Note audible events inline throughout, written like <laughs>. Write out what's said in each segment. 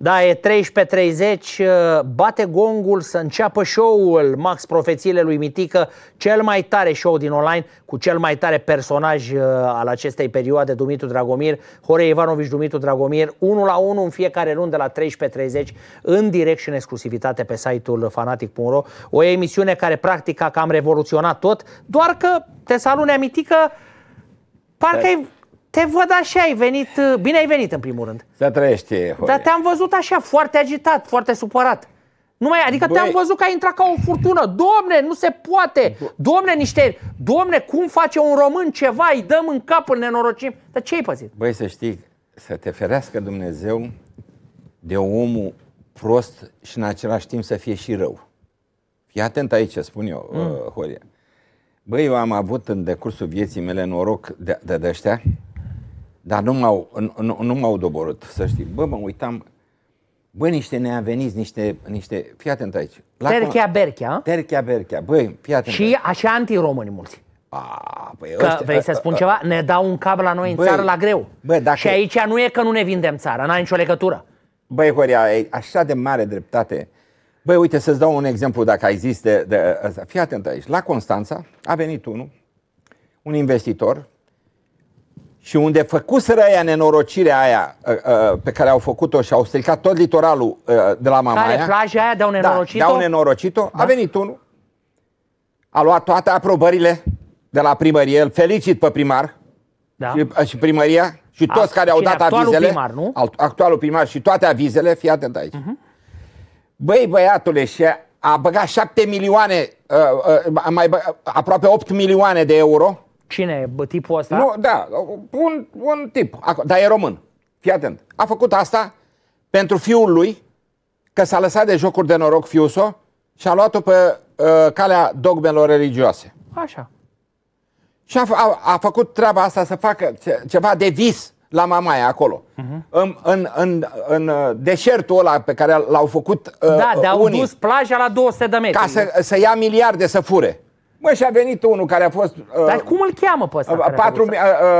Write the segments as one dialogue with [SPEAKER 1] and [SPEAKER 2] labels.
[SPEAKER 1] Da, e 13.30, uh, bate gongul să înceapă show-ul Max Profețiile lui Mitică, cel mai tare show din online, cu cel mai tare personaj uh, al acestei perioade, Dumitru Dragomir, Hore Ivanovici, Dumitru Dragomir, 1 la 1 în fiecare luni de la 13.30, în direct și în exclusivitate pe site-ul fanatic.ro, o emisiune care practic a cam revoluționat tot, doar că te salunea Mitică parcă ai da. Te văd așa, ai venit, uh, bine ai venit în primul rând.
[SPEAKER 2] Să trăiești, Horia. Dar
[SPEAKER 1] te-am văzut așa, foarte agitat, foarte supărat. Nu mai, adică Băi... te-am văzut că ai intrat ca o furtună. Domne, nu se poate. Domne, niște, domne, cum face un român ceva, îi dăm în cap, îl nenorocim. Dar ce ai păzit?
[SPEAKER 2] Băi, să știi, să te ferească Dumnezeu de omul prost și în același timp să fie și rău. Fii atent aici ce spun eu, mm. uh, Horia. Băi, eu am avut în decursul vieții mele noroc de, de, de ăștia dar nu m-au, nu, nu m-au doborât, să știi. Bă, mă uitam, bă, niște neaveniți, niște, niște, fii atent aici. La terchea cum... berchea. Terchea berchea, băi, fii atent. Și aici. așa anti-români mulți. A, păi că ăștia, vrei să spun a, a, ceva?
[SPEAKER 1] Ne dau un cap la noi în țară la greu. Bă, dacă... Și aici nu e că nu ne vindem țara, n-ai nicio legătură.
[SPEAKER 2] Băi, Horia, așa de mare dreptate. Băi, uite, să-ți dau un exemplu dacă ai zis de, de, de... Fii atent aici. La Constanța a venit unul, un investitor, și unde făcuseră aia nenorocirea aia ă, ă, pe care au făcut-o și au stricat tot litoralul ă, de la Mamaia. Care, plaja aia de-au da, nenorocit-o? Da, de nenorocit-o. Da? A venit unul, a luat toate aprobările de la primărie, îl felicit pe primar da. și, și primăria și toți a, care au dat actualul avizele. Primar, nu? Actualul primar și toate avizele, fii atent aici. Uh-huh. Băi, băiatule, și a băgat 7 milioane, uh, uh, mai bă, aproape 8 milioane de euro Cine e tipul ăsta? Nu, da, un, un tip, dar e român. Fii atent. A făcut asta pentru fiul lui, că s-a lăsat de jocuri de noroc fiul său și a luat-o pe uh, calea dogmelor religioase. Așa. Și a, a, a făcut treaba asta să facă ce, ceva de vis la mamaia acolo. Uh-huh. În, în, în, în uh, deșertul ăla pe care l-au făcut uh, Da, de au dus
[SPEAKER 1] plaja la 200 de metri. Ca să, să
[SPEAKER 2] ia miliarde să fure. Mă, și a venit unul care a fost... Uh, Dar cum îl cheamă pe ăsta? Uh, patru, uh,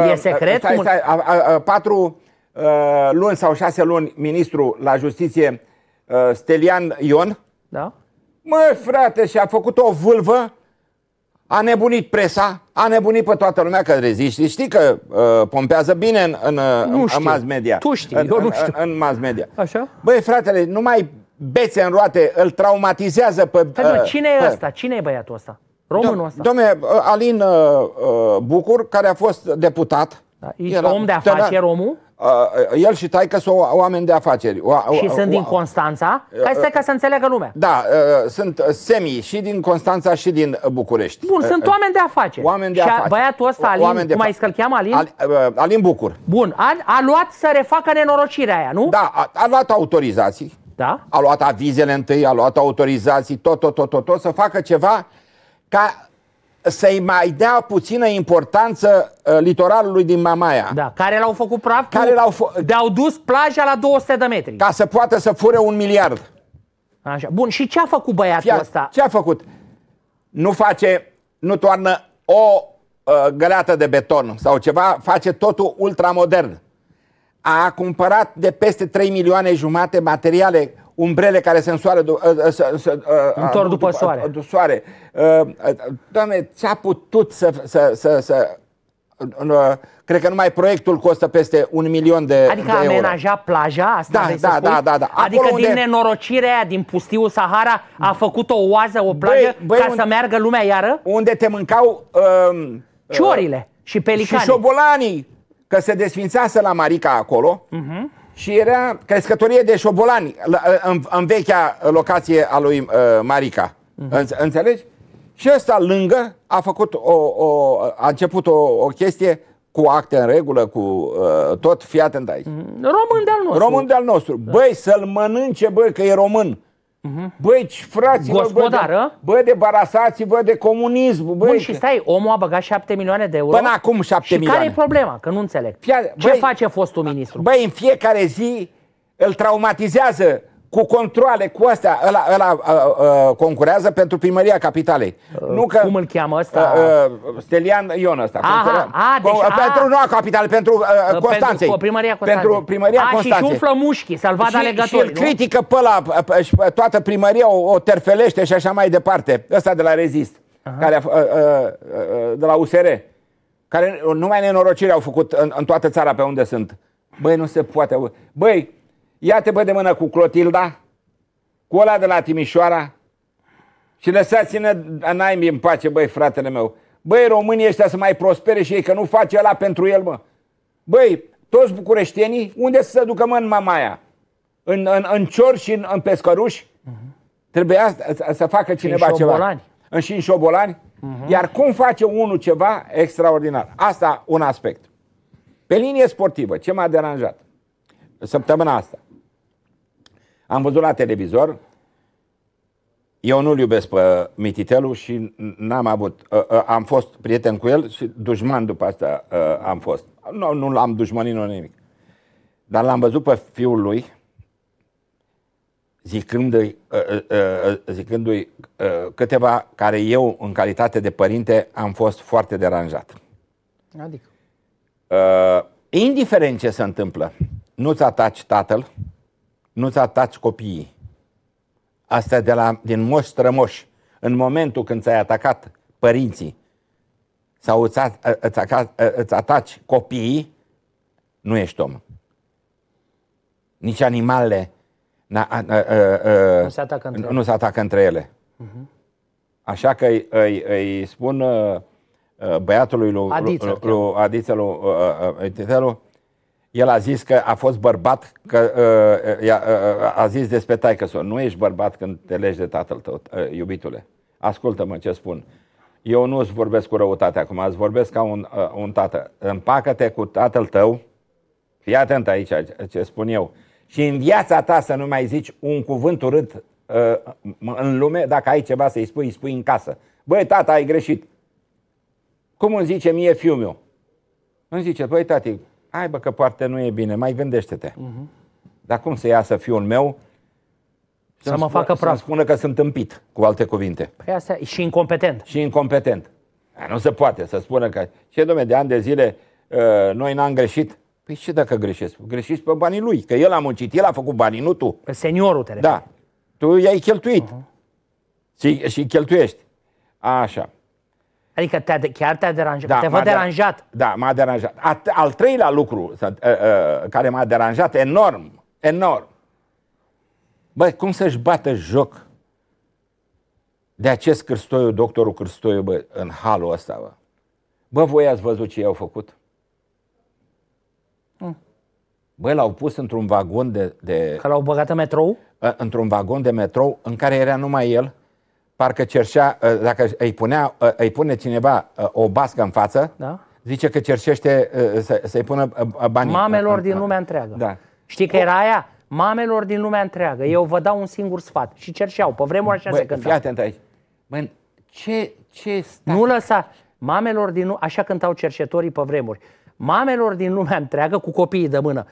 [SPEAKER 2] uh, e uh, secret? Stai, stai, uh, uh, patru uh, luni sau șase luni ministru la justiție, uh, Stelian Ion. Da. Mă, frate, și-a făcut o vâlvă, a nebunit presa, a nebunit pe toată lumea că reziști. Știi că uh, pompează bine în, în, nu știu. în mass media. Tu știi, în, eu nu știu. În, în mass media. Așa? Băi, fratele, nu mai bețe în roate, îl traumatizează pe... uh, cine e ăsta?
[SPEAKER 1] Cine e băiatul ăsta?
[SPEAKER 2] Românul ăsta. Domne, uh, Alin uh, uh, Bucur, care a fost deputat. Da, ești om de afaceri, era, omul? el și taică sunt oameni de afaceri. O, și o, sunt o, din Constanța? Ca să, ca să înțeleagă lumea. Da, sunt semi și din Constanța și din București. Bun, sunt oameni
[SPEAKER 1] de afaceri. Oameni de și afaceri. băiatul ăsta, Alin, cum ai
[SPEAKER 2] scălcheam, Alin? Alin? Alin Bucur. Bun, a, a luat să refacă nenorocirea aia, nu? Da, a, a luat autorizații. Da? A luat avizele întâi, a luat autorizații, tot, tot, tot, tot, tot, să facă ceva ca să-i mai dea puțină importanță uh, litoralului din Mamaia. Da, care l-au făcut praf, care l-au fo- de-au dus plaja la 200 de metri. Ca să poată să fure un miliard. Așa. Bun, și ce a făcut băiatul Fia, ăsta? Ce a făcut? Nu face, nu toarnă o uh, găleată de beton sau ceva, face totul ultramodern. A cumpărat de peste 3 milioane jumate materiale umbrele care se însoară ă, ă, ă, întorc după soare. soare. Doamne, ce-a putut să, să, să, să cred că numai proiectul costă peste un milion de Adică de euro. amenaja plaja asta, da, da, da, da, da, da. Acolo adică unde... din
[SPEAKER 1] nenorocirea aia, din pustiul Sahara, a făcut o oază, o plajă, băi, băi, ca unde... să
[SPEAKER 2] meargă lumea iară? Unde te mâncau... Um, Ciorile uh, și pelicanii. Și șobolanii, că se desfințase la Marica acolo. Uh-huh și era crescătorie de șobolani în, în vechea locație a lui uh, Marica. Uh-huh. Înțelegi? Și ăsta lângă a făcut o, o, a început o, o chestie cu acte în regulă, cu uh, tot, fiat în aici. Mhm.
[SPEAKER 1] Român de-al nostru. Român
[SPEAKER 2] de-al nostru. Da. Băi, să-l mănânce, băi, că e român. Uh-huh. Băi, fraților, Gospodară? bă, de, bă, de barasați, bă, de comunism. Bă, Bun, și
[SPEAKER 1] stai, omul a băgat 7 milioane de euro. Până
[SPEAKER 2] acum 7 și milioane. care e problema? Că nu înțeleg. Fia, Ce băi, face fostul ministru? Băi, în fiecare zi îl traumatizează cu controle, cu astea, ăla, ăla uh, uh, concurează pentru primăria capitalei. Uh, nu că, cum îl cheamă ăsta? Uh, uh, Stelian Ion ăsta. Aha, a, deci, a, pentru noua capitală, pentru uh, Constanței. Pentru primăria Constanței. Pentru primăria a, Constanței. și, și umflă
[SPEAKER 1] mușchi, să-l vadă alegători. Și critică
[SPEAKER 2] pe ăla, toată primăria o, o terfelește și așa mai departe. Ăsta de la Rezist, care a, uh, uh, de la USR, care numai nenorocire au făcut în, în toată țara pe unde sunt. Băi, nu se poate. Băi, Ia-te bă de mână cu Clotilda, cu ăla de la Timișoara și lăsați-ne naimii în pace, băi, fratele meu. Băi, românii ăștia să mai prospere și ei, că nu face ăla pentru el, mă. Băi, toți bucureștienii, unde să se ducă, mă, în mamaia? În, în, în cior și în, în Pescăruș? Uh-huh. Mhm. Trebuia să, să facă cineva și în șobolani. ceva. În și în șobolani. Uh-huh. Iar cum face unul ceva extraordinar? Asta un aspect. Pe linie sportivă, ce m-a deranjat săptămâna asta? Am văzut la televizor, eu nu-l iubesc pe Mititelu și n-am avut, ă, ă, am fost prieten cu el și dușman după asta ă, am fost. Nu, nu l-am dușmanit, nu nimic. Dar l-am văzut pe fiul lui, zicându-i, zicându-i câteva care eu, în calitate de părinte, am fost foarte deranjat. Adică? Indiferent ce se întâmplă, nu-ți ataci tatăl, nu-ți ataci copiii. Asta de la, din moș strămoș, în momentul când ți-ai atacat părinții sau îți, a, îți, a, îți ataci copiii, nu ești om. Nici animalele na, a, a, a, a, nu, se atacă între nu se atacă între ele. Uh-huh. Așa că îi, îi, îi spun uh, uh, băiatului lui Adițelu, lui, lui, lui, lui, lui, lui, lui, lui, lui el a zis că a fost bărbat, că uh, ă, ă, a, ă, a zis despre taică -so, nu ești bărbat când te legi de tatăl tău, uh, iubitule. Ascultă-mă ce spun. Eu nu îți vorbesc cu răutate acum, îți vorbesc ca un, uh, un tată. Împacă-te cu tatăl tău, fii atent aici ce spun eu, și în viața ta să nu mai zici un cuvânt urât uh, în lume, dacă ai ceva să-i spui, îi spui în casă. Băi, tata, ai greșit. Cum îmi zice mie fiul meu? Îmi zice, băi, tati, hai bă că poate nu e bine, mai gândește-te. Uh-huh. Dar cum să iasă fiul meu să mă facă praf? Să spună că sunt împit, cu alte cuvinte. Păi asta și incompetent. Și incompetent. Nu se poate să spună că, ce domne, de ani de zile ă, noi n-am greșit. Păi și dacă greșesc? Greșești pe banii lui, că el a muncit, el a făcut banii, nu tu. Pe seniorul te Da. Tu i-ai cheltuit. Uh-huh. Și, și cheltuiești. Așa.
[SPEAKER 1] Adică te-a, chiar te-a deranjat, da, te vă
[SPEAKER 2] deranjat. Da, m-a deranjat. A, al treilea lucru uh, uh, care m-a deranjat enorm, enorm. Băi, cum să-și bată joc de acest Cârstoiu, doctorul Cârstoiu, bă, în halul ăsta, bă. Bă, voi ați văzut ce i-au făcut? Mm. Băi, l-au pus într-un vagon de... de Că l-au băgat în metrou? Ă, într-un vagon de metrou în care era numai el parcă cerșea, ă, dacă îi, punea, ă, îi pune cineva ă, o bască în față, da? zice că cerșește să, i pună banii. Mamelor da. din lumea întreagă. Da.
[SPEAKER 1] Știi că era aia? Mamelor din lumea întreagă. Eu vă dau un singur sfat. Și cerșeau. Pe vremuri așa Bă, se cânta. Fii atent aici. Bă, ce, ce stai? Nu lăsa. Mamelor din așa cântau cerșetorii pe vremuri. Mamelor din lumea întreagă cu copiii de mână.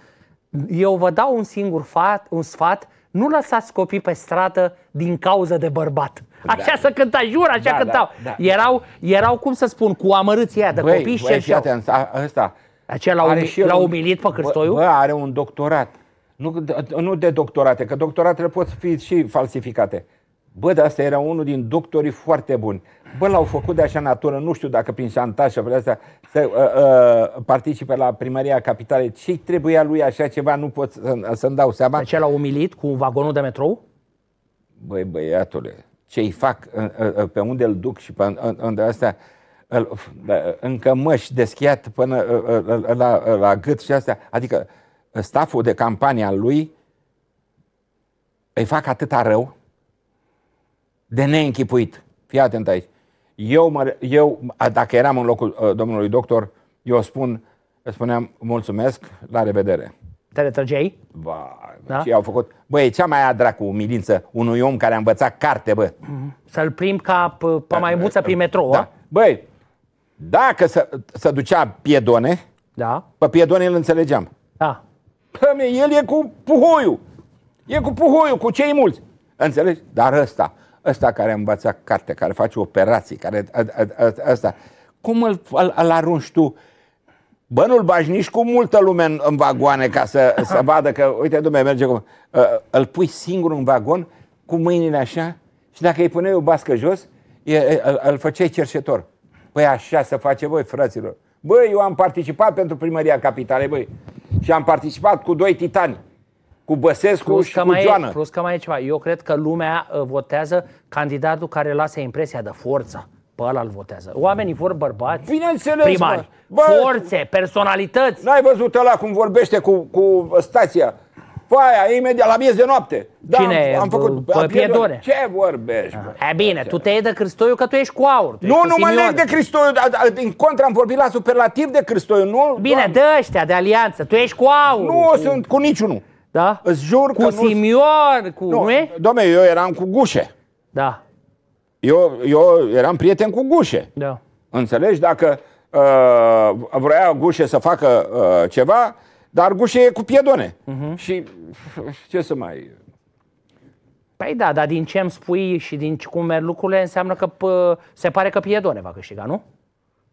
[SPEAKER 1] Eu vă dau un singur fat, un sfat, nu lăsați copii pe stradă din cauză de bărbat. Așa da. să cânta, jur, așa da, da cântau. Da, da.
[SPEAKER 2] Erau, erau, cum să spun, cu amărâții aia de băi, copii băi, și atent, ăsta. Acela l-a, umilit pe Cristoiu? Bă, bă, are un doctorat. Nu, nu de doctorate, că doctoratele pot fi și falsificate. Bă, dar asta era unul din doctorii foarte buni. Bă, l-au făcut de așa natură, nu știu dacă prin șantaj și astea, să uh, uh, participe la primăria capitale. ce trebuia lui așa ceva, nu pot să, să dau seama. Acela l-a umilit cu vagonul de metrou? Băi, băiatule, ce îi fac, pe unde îl duc și pe unde astea, în cămăși, deschiat până la, la gât și astea. Adică staful de campanie al lui îi fac atâta rău de neînchipuit. Fii atent aici. Eu, mă, eu dacă eram în locul uh, domnului doctor, eu spun, spuneam mulțumesc, la revedere. Te retrăgeai? Ba, da? ce au făcut? Băi, cea mai adra cu umilință unui om care a învățat carte, bă.
[SPEAKER 1] Mhm. Să-l prim ca pe
[SPEAKER 2] da, maimuță prin da. metrou, da. Băi, dacă se, se ducea piedone, da. pe piedone îl înțelegeam. Da. Pă, el e cu puhoiu. E cu puhoiu, cu cei mulți. Înțelegi? Dar ăsta, ăsta care a învățat carte, care face operații, care ăsta, cum îl, îl, îl arunci tu Bă, nu-l bagi nici cu multă lume în, în vagoane ca să, <laughs> să vadă că, uite, dumne, merge cum... Uh, îl pui singur în vagon, cu mâinile așa, și dacă îi puneai o bască jos, e, îl, îl făceai cerșetor. Păi așa să face voi, fraților. Băi, eu am participat pentru primăria capitalei, băi. Și am participat cu doi titani. Cu Băsescu plus și că cu mai Joană. E, plus
[SPEAKER 1] că mai e ceva. Eu cred că lumea ă, votează candidatul care lasă impresia de forță pe ăla îl votează. Oamenii vor bărbați, Bineînțeles, primari, bă. Bă, forțe,
[SPEAKER 2] personalități. N-ai văzut ăla cum vorbește cu, cu stația? Foaia, păi imediat, la miez de noapte. Da, Cine? Am, am făcut pe piedone.
[SPEAKER 1] Ce vorbești? Bă? Ah, e bine, tu te iei de Cristoiu că tu ești cu aur. Tu nu, nu mă leg de
[SPEAKER 2] Cristoiu. Da, da, în contra, am vorbit la superlativ de Cristoiu, nu? Bine, doamne. de ăștia, de alianță. Tu ești cu aur. Nu, cu... sunt cu niciunul. Da? Îți jur cu că
[SPEAKER 1] Simion, nu... cu... Nu, nu e? eu eram cu gușe. Da.
[SPEAKER 2] Eu, eu eram prieten cu Gușe. Da. Înțelegi? Dacă uh, vrea Gușe să facă uh, ceva, dar Gușe e cu piedone. Uh-huh. Și ce să mai...
[SPEAKER 1] Păi da, dar din ce îmi spui și din cum merg lucrurile, înseamnă că pă, se pare că Piedone va câștiga, nu?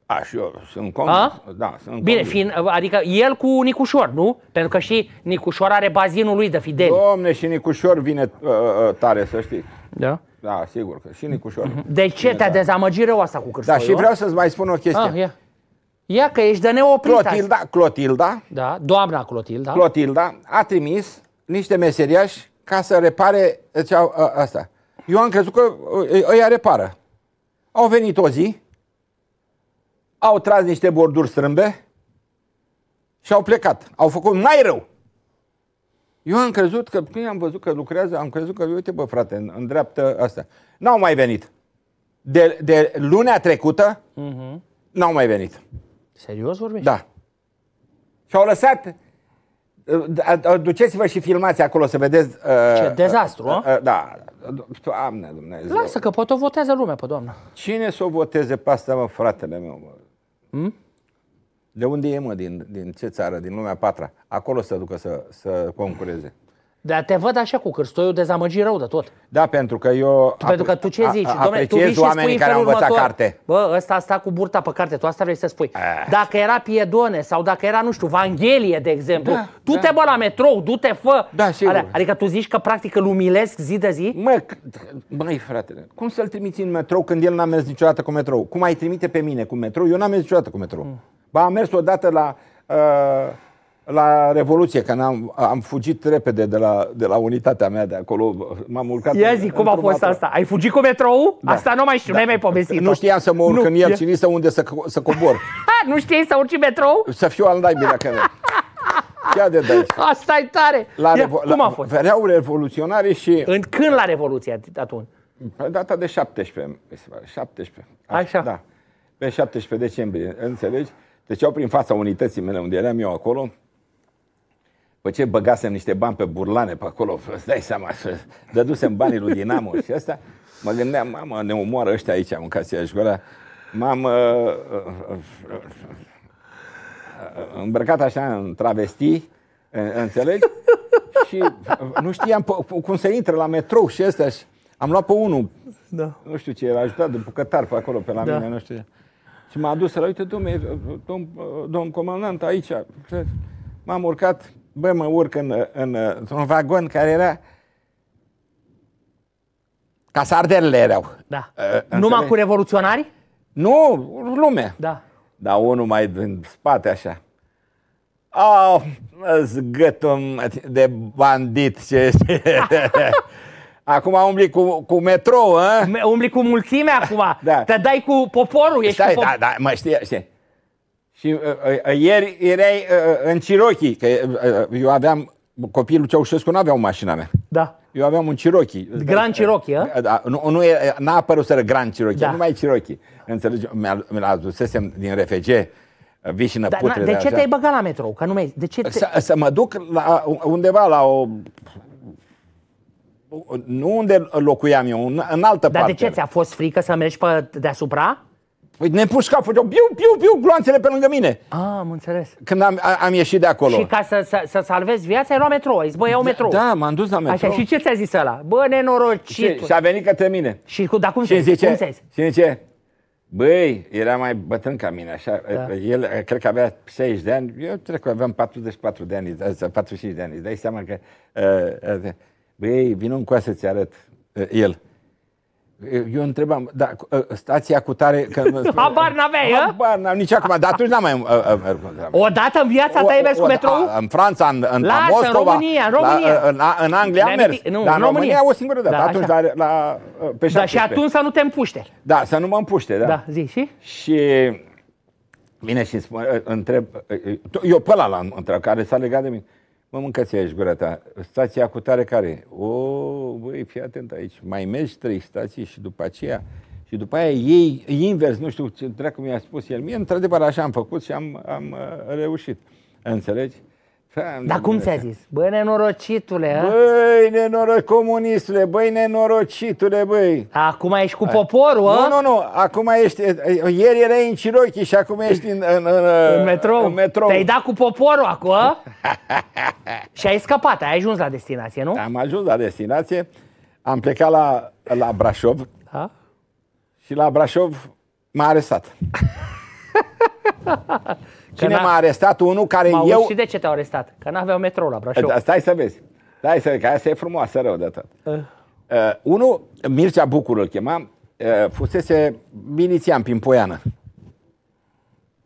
[SPEAKER 2] A, și eu sunt convins. Da, sunt Bine, fiind,
[SPEAKER 1] adică el cu Nicușor, nu? Pentru că și Nicușor are bazinul lui de fidel.
[SPEAKER 2] Domne, și Nicușor vine uh, uh tare, să știi. Da. Da, sigur că și Nicușor. Mhm. De ce
[SPEAKER 1] te-a da. dezamăgit rău asta cu
[SPEAKER 2] Cârșoiu? Da, și vreau să-ți mai spun o chestie. Ah, ia. ia că ești de
[SPEAKER 1] neoprit Clotilda,
[SPEAKER 2] azi. Clotilda, da, doamna Clotilda. Clotilda a trimis niște meseriași ca să repare cea, a, asta. Eu am crezut că ă, ă, ăia repară. Au venit o zi, au tras niște borduri strâmbe și au plecat. Au făcut mai rău. Eu am crezut că, când am văzut că lucrează, am crezut că, uite bă frate, dreapta asta. N-au mai venit. De, de lunea trecută, uh-huh. n-au mai venit. Serios vorbești? Da. Și au lăsat uh, Duceți-vă și filmați acolo să vedeți. Uh, Ce dezastru, uh, uh, Da. Doamne Dumnezeu. Lasă
[SPEAKER 1] că pot o votează lumea pe doamnă.
[SPEAKER 2] Cine să o voteze pe asta, mă, fratele meu? Mă? Hmm? De unde e, mă, din, din ce țară, din lumea patra? Acolo să ducă să, să concureze.
[SPEAKER 1] Dar te văd așa cu Cârstoiu dezamăgit rău de tot. Da, pentru că eu... Pentru că tu ce zici? A, Dom'le, tu vii și spui care au învățat carte. Bă, ăsta sta cu burta pe carte, tu asta vrei să spui. Eh. Dacă era Piedone sau dacă era, nu știu, Vanghelie, de exemplu, da, tu da. te bă la metrou, du-te, fă. Da, sigur. adică tu zici că practic îl umilesc zi de zi? Mă, băi, frate,
[SPEAKER 2] cum să-l trimiți în metrou când el n-a mers niciodată cu metrou? Cum ai trimite pe mine cu metrou? Eu n-am mers niciodată cu metrou. Mm. Ba, am mers odată la... Uh, la Revoluție, că am am fugit repede de la, de la unitatea mea de acolo, m-am urcat. Ia zi, cum a fost mată. asta? Ai fugit cu metrou? Da. Asta nu mai știu, da. n mai povestit Nu știam să mă urc nu. în el, ci să unde să, să cobor.
[SPEAKER 1] <laughs> nu știi să urci metrou?
[SPEAKER 2] Să fiu al naibii dacă nu. Ia de dai.
[SPEAKER 1] asta e tare. La, Ia, revo- cum a
[SPEAKER 2] fost? Vereau revoluționari și... În când la Revoluție atunci? data de 17, 17. Așa. Da. Pe 17 decembrie, înțelegi? Treceau prin fața unității mele unde eram eu acolo după ce băgasem niște bani pe burlane pe acolo, îți dai seama, dădusem banii lui Dinamo și asta, mă gândeam, mamă, ne omoară ăștia aici, am aici gola. M-am uh, uh, uh, îmbrăcat așa în travestii, înțelegi? și nu știam cum să intre la metrou și ăsta și am luat pe unul, da. nu știu ce, era ajutat de bucătar pe acolo, pe la da. mine, nu știu ce. Și m-a adus să uite, domn, domn, domn comandant, aici. M-am urcat, bă, mă urc în, în, într-un vagon care era ca sardelele erau. Da. Uh, Numai cu revoluționari? Nu, lume. Da. Dar unul mai din spate așa. Au, oh, zgâtul de bandit. Ce, <laughs> Acum umbli cu, cu metrou, ă? Umbli cu mulțime acum. Da. Te dai cu poporul. Ești Stai, cu pop... da, da, mă știi, știi. Și uh, uh, uh, ieri erai în Cirochi, că eu aveam copilul Ceaușescu nu avea o mașină mea. Da. Eu aveam un Cirochi. Gran da. Cirochi, da, da, nu, nu e, n-a apărut să Gran Cirochi. da. numai Cirochi. Înțelegi? Mi-l adusesem din RFG vișină da, da putre. De, de ce te-ai băgat la metrou? Că nu mai, de ce te... să, să mă duc la, undeva la o... Nu unde locuiam eu, în, în altă Dar parte. Dar de ce ți-a
[SPEAKER 1] fost frică să mergi pe
[SPEAKER 2] deasupra? Păi ne împușca, făceau piu, piu, piu, gloanțele pe lângă mine. Ah, am înțeles. Când am, am ieșit de acolo. Și
[SPEAKER 1] ca să, să, să salvezi viața, ai luat metrou, ai zis, bă, iau da, metrou. Da, da m-am
[SPEAKER 2] dus la metrou. Așa, și ce ți-a zis ăla? Bă, nenorocit. Și, și a venit către mine. Și cu, Da cum și zice, cum zice, și zice, băi, era mai bătrân ca mine, așa, da. el cred că avea 60 de ani, eu cred că aveam 44 de ani, 45 da, de ani, îți dai seama că, uh, băi, vin un coasă ți arăt, uh, ă, el. Eu întrebam, da, ă, stația cu tare... Că, <laughs> habar
[SPEAKER 1] n-aveai, ă? Habar
[SPEAKER 2] n-am nici acum, dar atunci n-am mai... Ă, da. O dată în viața ta ai mers cu metrou? În Franța, în, în Lasă, Moscova... în România, în România. La, în, în Anglia am mers, nu, dar în România o singură dată, da, atunci
[SPEAKER 1] la, la, pe Da, și atunci să nu te împuște.
[SPEAKER 2] Da, să nu mă împuște, da. Da, zi, și? Și... Vine și spune, întreb, eu pe ăla l-am întrebat, care s-a legat de mine. Mă mâncați aici gura ta. Stația cu tare care? O, băi, fii atent aici. Mai mergi trei stații și după aceea și după aia ei invers, nu știu ce dracu mi-a spus el mie, într-adevăr așa am făcut și am, am uh, reușit. Înțelegi? Dar cum ți-a zis?
[SPEAKER 1] Băi, nenorocitule, a?
[SPEAKER 2] Băi, nenoroc, comunistule, băi, nenorocitule, băi Acum ești cu poporul, a? Nu, nu, nu, acum ești, ieri erai în Cirochi și acum ești în, în, în, în metrou, în metro. Te-ai dat
[SPEAKER 1] cu poporul acum,
[SPEAKER 2] <laughs> Și ai scăpat, ai ajuns la destinație, nu? Am ajuns la destinație, am plecat la, la Brașov da? Și la Brașov m-a arestat
[SPEAKER 1] <laughs> Cine m-a
[SPEAKER 2] arestat unul care m eu... Și
[SPEAKER 1] de ce te-au arestat? Că n-aveau metrou la Brașov. Da,
[SPEAKER 2] stai să vezi. Stai să vezi, că asta e frumoasă rău de tot. Uh. Uh, unul, Mircea Bucur îl chema, uh, fusese prin Poiană.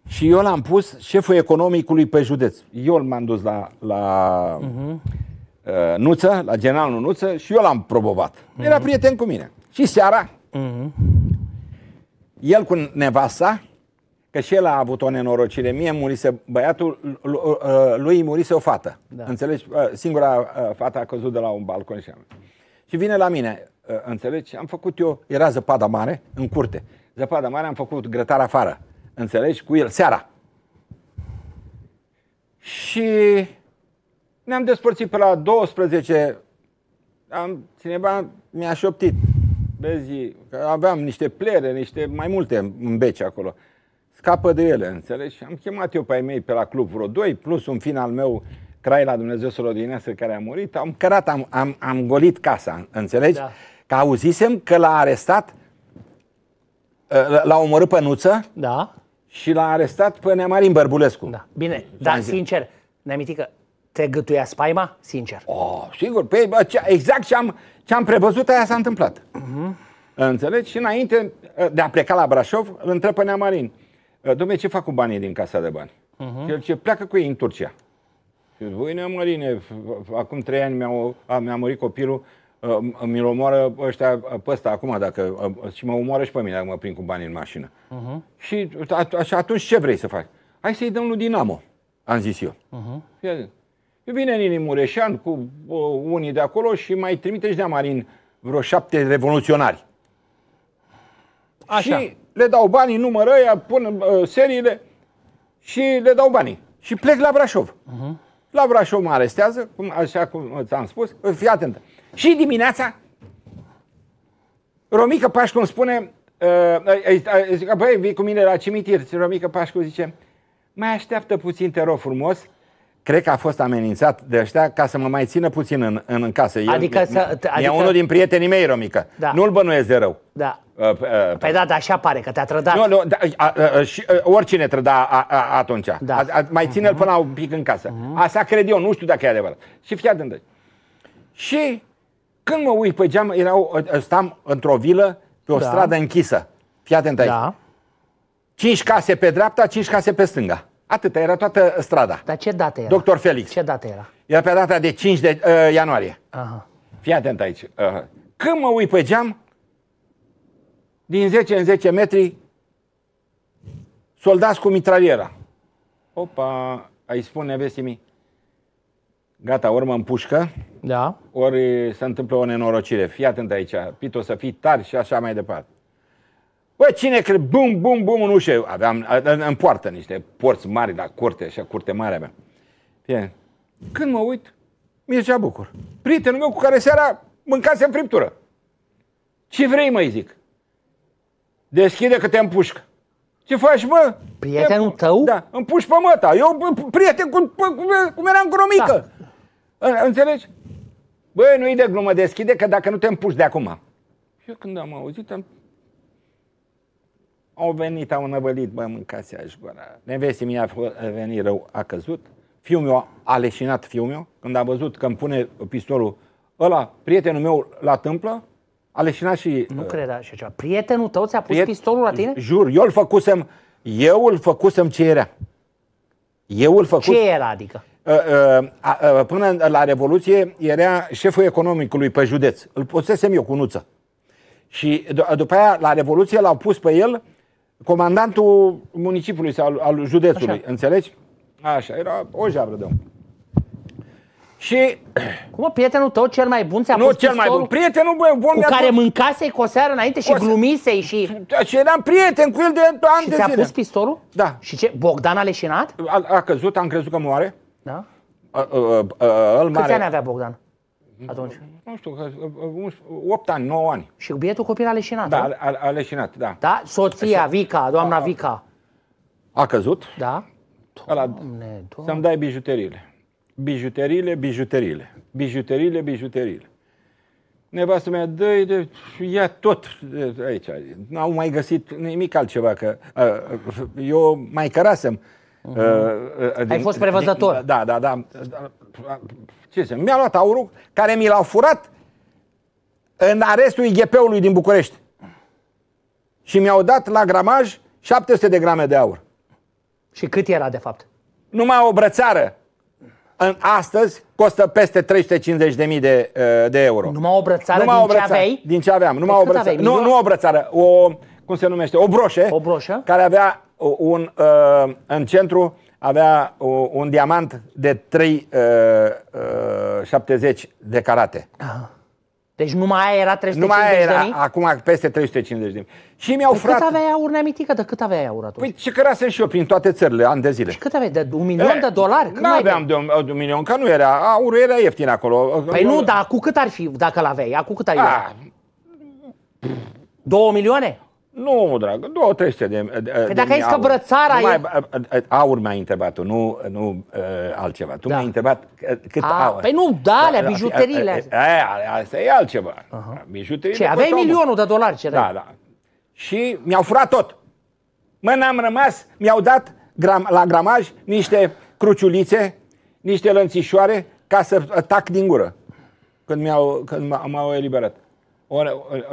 [SPEAKER 2] Și eu l-am pus șeful economicului pe județ. Eu l-am dus la, la uh-huh. uh, Nuță, la generalul Nuță și eu l-am probovat. Uh-huh. Mhm. Era prieten cu mine. Și seara, uh-huh. el cu nevasta Că și el a avut o nenorocire. Mie murise băiatul, uh, lui murise o fată. Da. Înțelegi? Uh, singura uh, fată a căzut de la un balcon și am. Și vine la mine, înțelegi? Am făcut eu, era zăpada mare în curte. Zăpada mare am făcut grătar afară. Înțelegi? Cu el, seara. Și ne-am despărțit pe la 12. Am, cineva mi-a șoptit. Vezi, că aveam niște plere, niște mai multe în beci acolo scapă de ele, înțelegi? Și am chemat eu pe ai mei pe la club vreo doi, plus un final meu, crai la Dumnezeu să rodinească, care a murit, am cărat, am, am, am golit casa, înțelegi? Da. Că auzisem că l-a arestat, uh, l-a omorât pe Nuță da. și l-a arestat pe Neamarin Bărbulescu. Da.
[SPEAKER 1] Bine, dar sincer, Neamitică, te gătuia spaima?
[SPEAKER 2] Sincer. Oh, sigur, pe, păi, exact ce am, ce am prevăzut, aia s-a întâmplat. Uh-huh. Înțelegi? Și înainte uh, de a pleca la Brașov, îl întreb pe Neamarin. Ă, dom'le, ce fac cu banii din casa de bani? Uh-huh. El ce pleacă cu ei în Turcia. Și ne voi neamărine, acum trei ani mi-a, mi-a murit copilul, ă, mi-l omoară ăștia ă, pe ăsta acum dacă, și mă omoară și pe mine dacă mă prind cu banii în mașină. Uh-huh. Și atunci ce vrei să faci? Hai să-i dăm lui Dinamo, am zis eu. Uh-huh. Vine Nini Mureșan cu uh, unii de acolo și mai trimite și de Amarin vreo șapte revoluționari. Așa. Și le dau banii, numără ăia, pun uh, seriile și le dau banii. Și plec la Brașov. Uh-huh. La Brașov mă arestează, cum, așa cum ți-am spus, fii atent. Și dimineața, Romica Pașcu îmi spune, uh, zic, băi, vii cu mine la cimitir. Și Pașcu zice, mai așteaptă puțin, te rog frumos, cred că a fost amenințat de ăștia ca să mă mai țină puțin în, în, în casă. adică, e adică... unul din prietenii mei, Romica. Da. Nu-l bănuiesc de rău. Da. Uh, uh, păi da, dar așa pare, că te-a trădat. Nu, nu, da, a, a, și, a, uh, oricine trăda a, a, atunci. Da. A, a, mai ține-l uh-huh. până un pic în casă. Uh-huh. Asta cred eu, nu știu dacă e adevărat. Și fii atent. Și când mă uit pe geam, erau, uh, stam într-o vilă, pe o da. stradă închisă. Fii atent aici. Da. Cinci case pe dreapta, cinci case pe stânga. Atâta era toată strada. Dar ce dată era? Doctor Felix. Ce dată era? Era pe data de 5 de uh, ianuarie. Aha. Fii atent aici. Uh, când mă uit pe geam, din 10 în 10 metri, soldați cu mitraliera. Opa, ai spune Vesimi, gata, ori mă împușcă, da. ori se întâmplă o nenorocire. Fii atent aici, Pito, să fii tari și așa mai departe. Bă, cine cred? Bum, bum, bum în ușă. Aveam în, în poartă niște porți mari la da, curte, așa, curte mare avea. Fie. Când mă uit, Mircea Bucur, prietenul meu cu care seara mâncasem friptură. Ce vrei, mai zic? Deschide că te împușcă. Ce faci, mă? Prietenul tău? Da, împuși pe măta. Eu, prieten, cu, cum, cum eram gromică. Da. Ă, înțelegi? Băi, nu-i de glumă, deschide că dacă nu te împuși de acum. Eu când am auzit, am... Au venit, au înăvălit, bă, mâncați aș gura. Nevestii mie a venit rău, a căzut. Fiul meu a leșinat fiul meu. Când a văzut că îmi pune pistolul ăla, prietenul meu la tâmplă, Aleșina și... Nu uh, cred așa ceva. Prietenul tău ți-a pus priet... pistolul la tine? Jur, eu îl făcusem, eu îl făcusem ce era. Eu îl făcusem... Ce era adică? Uh, uh, uh, până la Revoluție era șeful economicului pe județ. Îl posesem eu cu nuță. Și după aia, la Revoluție, l-au pus pe el comandantul municipiului sau al, al județului. Așa. Înțelegi? Așa, era o jabră de om. Și... <clears throat> Cum, prietenul tău cel mai bun ți-a
[SPEAKER 1] Nu, cel mai bun. Prietenul bun cu care pus... mâncasei cu o seară înainte și glumise glumisei și...
[SPEAKER 2] Și eram prieten cu el de ani și de ți-a pus pistolul? Da. Și ce, Bogdan a leșinat? A, căzut, am crezut că moare. Da? A, Câți mare... ani avea Bogdan atunci? Nu știu, 8 uh, ani, 9 ani. Și bietul copil a leșinat, Da, Da, a leșinat, da. Da?
[SPEAKER 1] Soția, Vica, doamna Vica.
[SPEAKER 2] A căzut? Da. Doamne, doamne. Să-mi dai bijuteriile bijuterile, bijuterile, bijuterile, bijuterile. Nevastă mea, dă de, ia tot de, aici. N-au mai găsit nimic altceva, că uh, eu mai cărasem. Uh, uh, din, Ai fost prevăzător. Din, da, da, da. Ce se? Mi-a luat aurul care mi l-au furat în arestul IGP-ului din București. Și mi-au dat la gramaj 700 de grame de aur. Și cât era de fapt? Numai o brățară în astăzi costă peste 350.000 de, uh, de euro. Numai o brățară numai din o brățară, ce aveai? Din ce aveam. Numai păi o brățară. Aveai? Nu, nu o brățară. O, cum se numește? O broșă. O broșă. Care avea uh, un, uh, în centru avea uh, un diamant de 3,70 uh, uh, de carate. Aha.
[SPEAKER 1] Deci numai aia era 350 era, de mii?
[SPEAKER 2] acum peste 350 de mii. Și mi-au de păi Cât avea
[SPEAKER 1] ea mitică? De cât avea aur atunci?
[SPEAKER 2] Păi ce cărasem și eu prin toate țările, ani de zile. Și
[SPEAKER 1] cât aveai? De un milion e, eh, de dolari? Nu aveam
[SPEAKER 2] de un, de un, milion, că nu era. Aurul era ieftin acolo. Păi nu, nu dar cu cât ar fi dacă l aveai? Cu
[SPEAKER 1] cât ar fi? Ah.
[SPEAKER 2] Două milioane? Nu, dragă, trei de, de păi Că dacă ai că brățara e... Aur mi-a întrebat nu, nu uh, altceva. Tu da. mi-ai întrebat cât A, aur. Păi nu, da, alea, da, bijuteriile astea. Aia, asta e altceva. Uh-huh. ce, aveai milionul de dolari, ce Da, da. Și mi-au furat tot. Mă, n-am rămas, mi-au dat gram, la gramaj niște cruciulițe, niște lănțișoare, ca să tac din gură. Când m-au, când m-au eliberat. O, o,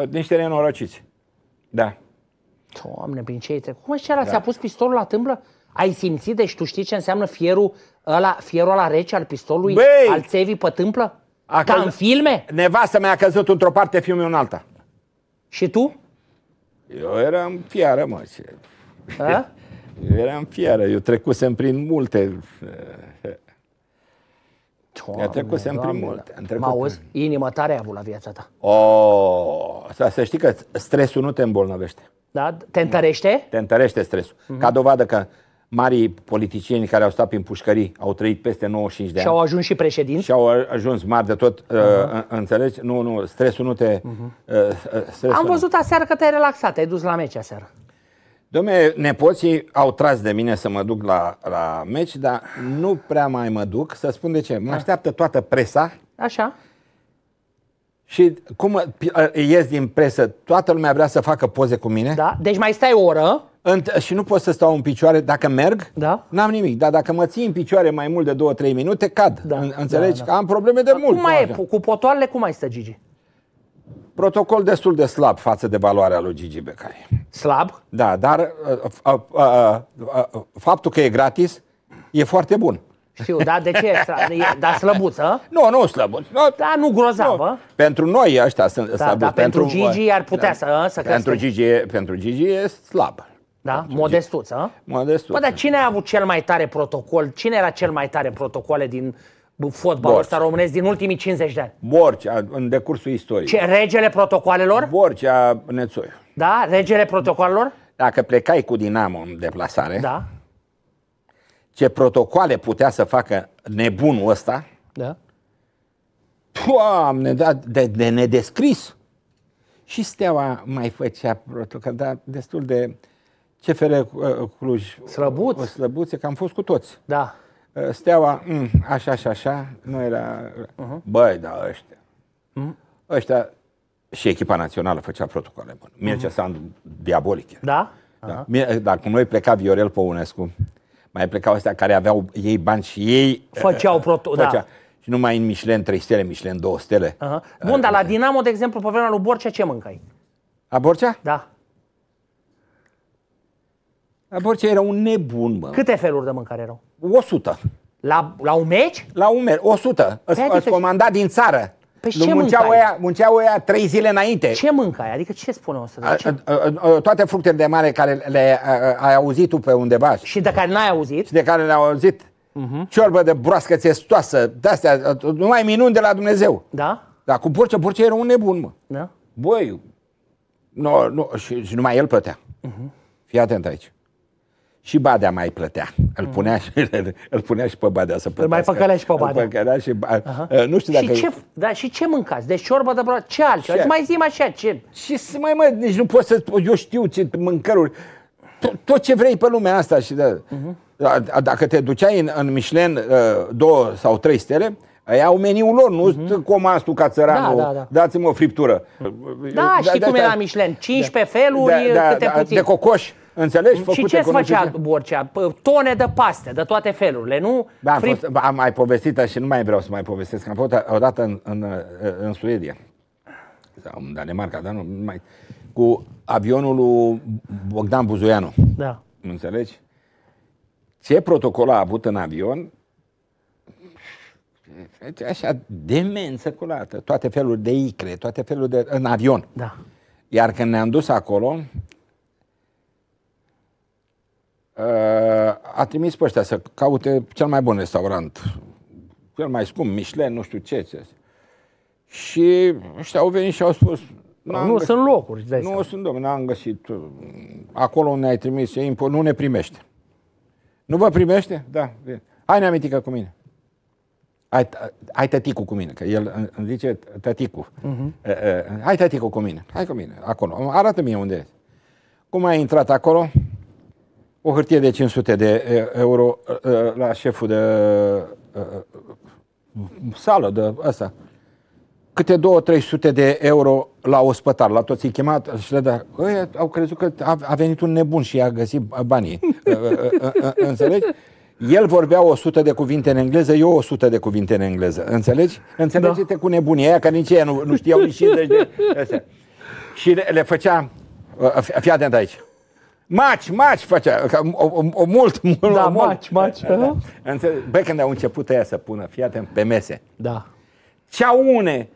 [SPEAKER 2] o, niște nenorociți. Da. Doamne, prin ce ai Cum
[SPEAKER 1] așa da. ți-a pus pistolul la tâmplă? Ai simțit? Deci tu știi ce înseamnă fierul ăla, fierul ăla rece al pistolului, Băi! al țevii pe tâmplă? A Ca da, căz... în filme? Nevasta
[SPEAKER 2] mea a căzut într-o parte, fiul meu în alta. Și tu? Eu eram fiară, mă. Ce... Eu eram fiară, eu trecusem prin multe... Eh, Mi-a trecut să prin multe. Mă auzi?
[SPEAKER 1] Inima tare a avut la viața ta.
[SPEAKER 2] O, oh, să știi că stresul nu te îmbolnăvește. Da? Te întărește? Da. Te întărește stresul. Uh-huh. Ca dovadă că marii politicieni care au stat prin pușcării au trăit peste 95 de ani. Și au ajuns și președinți. Și au ajuns mari de tot. Uh-huh. Înțelegi? Nu, nu, stresul nu te... Uh-huh. Stresul Am văzut
[SPEAKER 1] aseară că te-ai relaxat, te-ai dus la meci aseară.
[SPEAKER 2] Dom'le, nepoții au tras de mine să mă duc la, la meci, dar nu prea mai mă duc. Să spun de ce. Mă da. așteaptă toată presa. Așa. Și cum ies din presă, toată lumea vrea să facă poze cu mine. Da, deci mai stai o oră. Înt- și nu pot să stau în picioare dacă merg, da. n-am nimic. Dar dacă mă ții în picioare mai mult de 2-3 minute, cad. Da. În- da, înțelegi da, da. că am probleme de dar mult. Cum mai e?
[SPEAKER 1] Cu potoarele cum mai stă Gigi?
[SPEAKER 2] Protocol destul de slab față de valoarea lui Gigi Becali. Slab? Da, dar a, a, a, faptul că e gratis e foarte bun. Știu, da? De ce Dar slăbuță? Nu, nu slăbuță. da, nu grozavă. Nu. Ă? Pentru noi ăștia sunt da, slăbuți. Da, pentru, pentru Gigi ar putea da. să,
[SPEAKER 1] ă, să pentru crește.
[SPEAKER 2] Gigi, pentru Gigi e slab.
[SPEAKER 1] Da? Modestuță.
[SPEAKER 2] Modestuță. Bă, dar
[SPEAKER 1] cine a avut cel mai tare protocol? Cine era cel mai tare protocole din fotbalul ăsta românesc din ultimii 50 de ani?
[SPEAKER 2] Borcea, în decursul istoriei. Ce, regele protocolelor? Borcea Nețoiu. Da? Regele protocolelor? Dacă plecai cu Dinamo în deplasare, da ce protocoale putea să facă nebunul ăsta, da. Doamne, da, de, de nedescris. Și Steaua mai făcea protocol, dar destul de CFR uh, uh, Cluj. Slăbuț. O, slăbuțe, că am fost cu toți. Da. Uh, Steaua, m, mm, așa și așa, nu era... Uh-huh. Băi, da, ăștia. Uh-huh. Ăștia și echipa națională făcea protocole bune. Mircea uh-huh. Sandu, diabolic. Era. Da? da. Uh-huh. Dar cum noi pleca Viorel Păunescu, mai plecau astea care aveau ei bani și ei... <laughs> Făceau proto... Da. Făcea. Da. Și numai în Michelin 3 stele, Michelin 2 stele.
[SPEAKER 1] Uh-huh. Bun, dar la Dinamo, de exemplu, pe vremea lui Borcea, ce mâncai? La Borcea? Da.
[SPEAKER 2] La Borcea era un nebun, mă. Câte feluri de mâncare erau? 100. La, la un meci? La un meci, 100. Îți, păi, îți comanda din țară. Păi ce munceau aia, munceau aia trei zile înainte. Ce mâncai? Adică ce spune o să a, A, a, toate fructele de mare care le ai auzit tu pe undeva. Și de care n-ai auzit. Și de care le-au auzit. Uh-huh. Ciorbă de broască țestoasă, de-astea, numai minuni de la Dumnezeu. Da? Da, cu porce, porce era un nebun, mă. Da? Băi, nu, nu, și, și numai el plătea. Uh-huh. Fii atent aici și Badea mai plătea. Îl mm. punea și, îl punea și pe Badea să plătească. Îl mai păcălea și pe Badea. Îl păcălea și, uh-huh. nu știu dacă... Și ce,
[SPEAKER 1] da, și ce mâncați? Deci ciorbă de broad, ce altceva? Ce? mai zim așa, ce?
[SPEAKER 2] Și să mai mă, nici nu pot să... Eu știu ce mâncăruri... Tot, tot ce vrei pe lumea asta și de... uh-huh. Dacă te duceai în, în Michelin uh, două sau trei stele, au meniul lor, nu mhm. uh-huh. comas tu ca țăranul, da, da, da. dați-mi o friptură. Da, da știi da, cum da, era
[SPEAKER 1] Michelin, 15 da, feluri, da, da, câte da, puțin. De
[SPEAKER 2] cocoș. Înțelegi? și ce făcea
[SPEAKER 1] Borcea? Tone de paste, de toate felurile, nu? Da, am, fost,
[SPEAKER 2] am mai povestit și nu mai vreau să mai povestesc. Am fost odată în, în, în Suedia sau în Danemarca, dar nu, mai, cu avionul lui Bogdan Buzoianu. Da. Înțelegi? Ce protocol a avut în avion? Deci așa, demență colată. Toate feluri de icre, toate feluri de... în avion. Da. Iar când ne-am dus acolo, a trimis pe ăștia să caute cel mai bun restaurant, cel mai scump, Michelin, nu știu ce. Și ăștia au venit și au spus... Nu găsit, sunt locuri, dai Nu seama. sunt, domnule, n-am găsit. Acolo unde ai trimis, e impo- nu ne primește. Nu vă primește? Da, bine. Hai neamitică cu mine. Ai, ai tăticu cu mine, că el îmi zice tăticu. Uh-huh. Mhm. Hai tăticu cu mine, hai cu mine, acolo. Arată mi unde e. Cum ai intrat acolo? o hârtie de 500 de euro la șeful de sală, de asta. Câte 2-300 de euro la ospătar, la toți i chemat și le da. au crezut că a venit un nebun și i-a găsit banii. Înțelegi? El vorbea 100 de cuvinte în engleză, eu 100 de cuvinte în engleză. Înțelegi? Înțelegeți-te da. cu nebunia aia, că nici ei nu, nu știau nici de astea. <laughs> Și le, le făcea... Fii atent aici. Maci, maci făcea, o, o, o mult, mult, <laughs> da, mult. maci, maci. Da. Bă, când au început aia să pună, fii atent, pe mese. Da. Ceaune,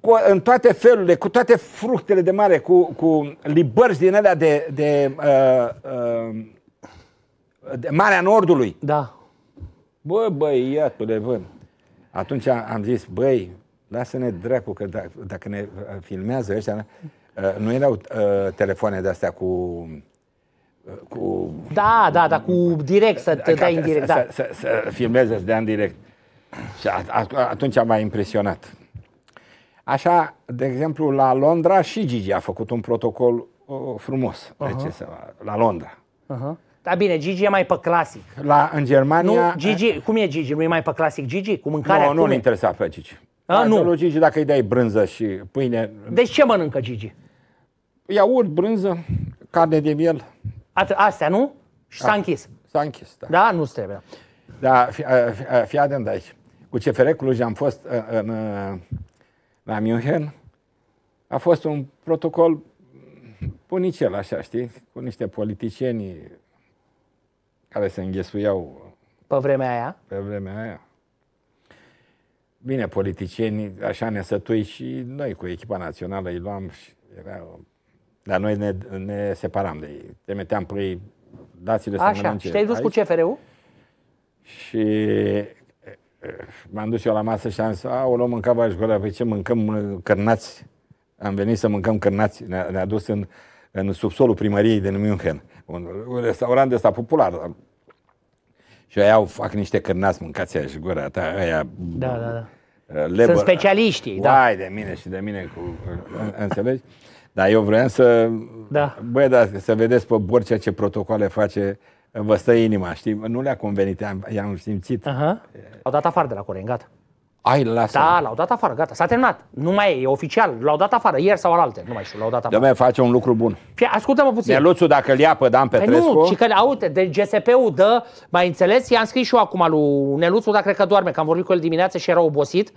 [SPEAKER 2] cu, în toate felurile, cu toate fructele de mare, cu, cu libărzi din alea de, de, uh, uh, de Marea Nordului. Da. Bă, băi, iată-le, bă. Atunci am zis, băi, lasă-ne dracu, că dacă, dacă ne uh, filmează ăștia, uh, nu erau uh, telefoane de-astea cu cu...
[SPEAKER 1] Da, da, da, cu direct, să te dai în direct. Da. Să,
[SPEAKER 2] filmeze, să dea în direct. Și atunci am mai impresionat. Așa, de exemplu, la Londra și Gigi a făcut un protocol uh, frumos. la Londra.
[SPEAKER 1] Da, bine, Gigi e mai pe clasic.
[SPEAKER 2] La, în Germania... Nu, Gigi,
[SPEAKER 1] cum e Gigi? Nu e mai pe clasic Gigi? Cu mâncarea? nu, nu-l interesa
[SPEAKER 2] pe Gigi. A, nu. Gigi, dacă îi dai brânză și pâine... Deci ce mănâncă Gigi? Iaurt, brânză, carne de miel. At- astea, nu? Și s-a ah, închis. S-a închis, da. Da? Nu trebuie. Da, fii fi atent aici. Cu CFR Cluj am fost în, în, la München. A fost un protocol bunicel, așa, știi? Cu niște politicieni care se înghesuiau. Pe vremea aia? Pe vremea aia. Bine, politicieni, așa ne sătui și noi cu echipa națională îi luam și era dar noi ne, ne separam de ei. Te meteam pe ei, dați-le să Așa, Și te-ai dus aici. cu CFR-ul? Și m-am dus eu la masă și am zis, a, o luăm în cava și păi pe ce mâncăm cărnați? Am venit să mâncăm cărnați, ne-a, ne dus în, în subsolul primăriei din München, un, un restaurant de ăsta popular. Și aia fac niște cărnați, mâncați aia și gura ta, aia... Da, mm, da, da. Sunt specialiștii, da. de mine și de mine, cu, înțelegi? Dar eu vreau să... Da. Băi, da, să vedeți pe Borcea ce protocoale face, vă stă inima, știi? Nu le-a convenit, am, i-am simțit. Uh-huh. Au dat afară de la Corea gata. Ai, lasă. Da, l-au dat afară, gata, s-a terminat. Nu mai e, e
[SPEAKER 1] oficial, l-au dat afară, ieri sau alte, nu mai știu, l-au dat afară.
[SPEAKER 2] Dom'le, face un lucru bun.
[SPEAKER 1] Fie, ascultă-mă puțin. Neluțu,
[SPEAKER 2] dacă îl ia pe Dan Petrescu... Păi nu, și că,
[SPEAKER 1] aute, de GSP-ul dă, mai înțeles, i-am scris și eu acum lui Neluțu, dar cred că doarme, că am vorbit cu el dimineață și era obosit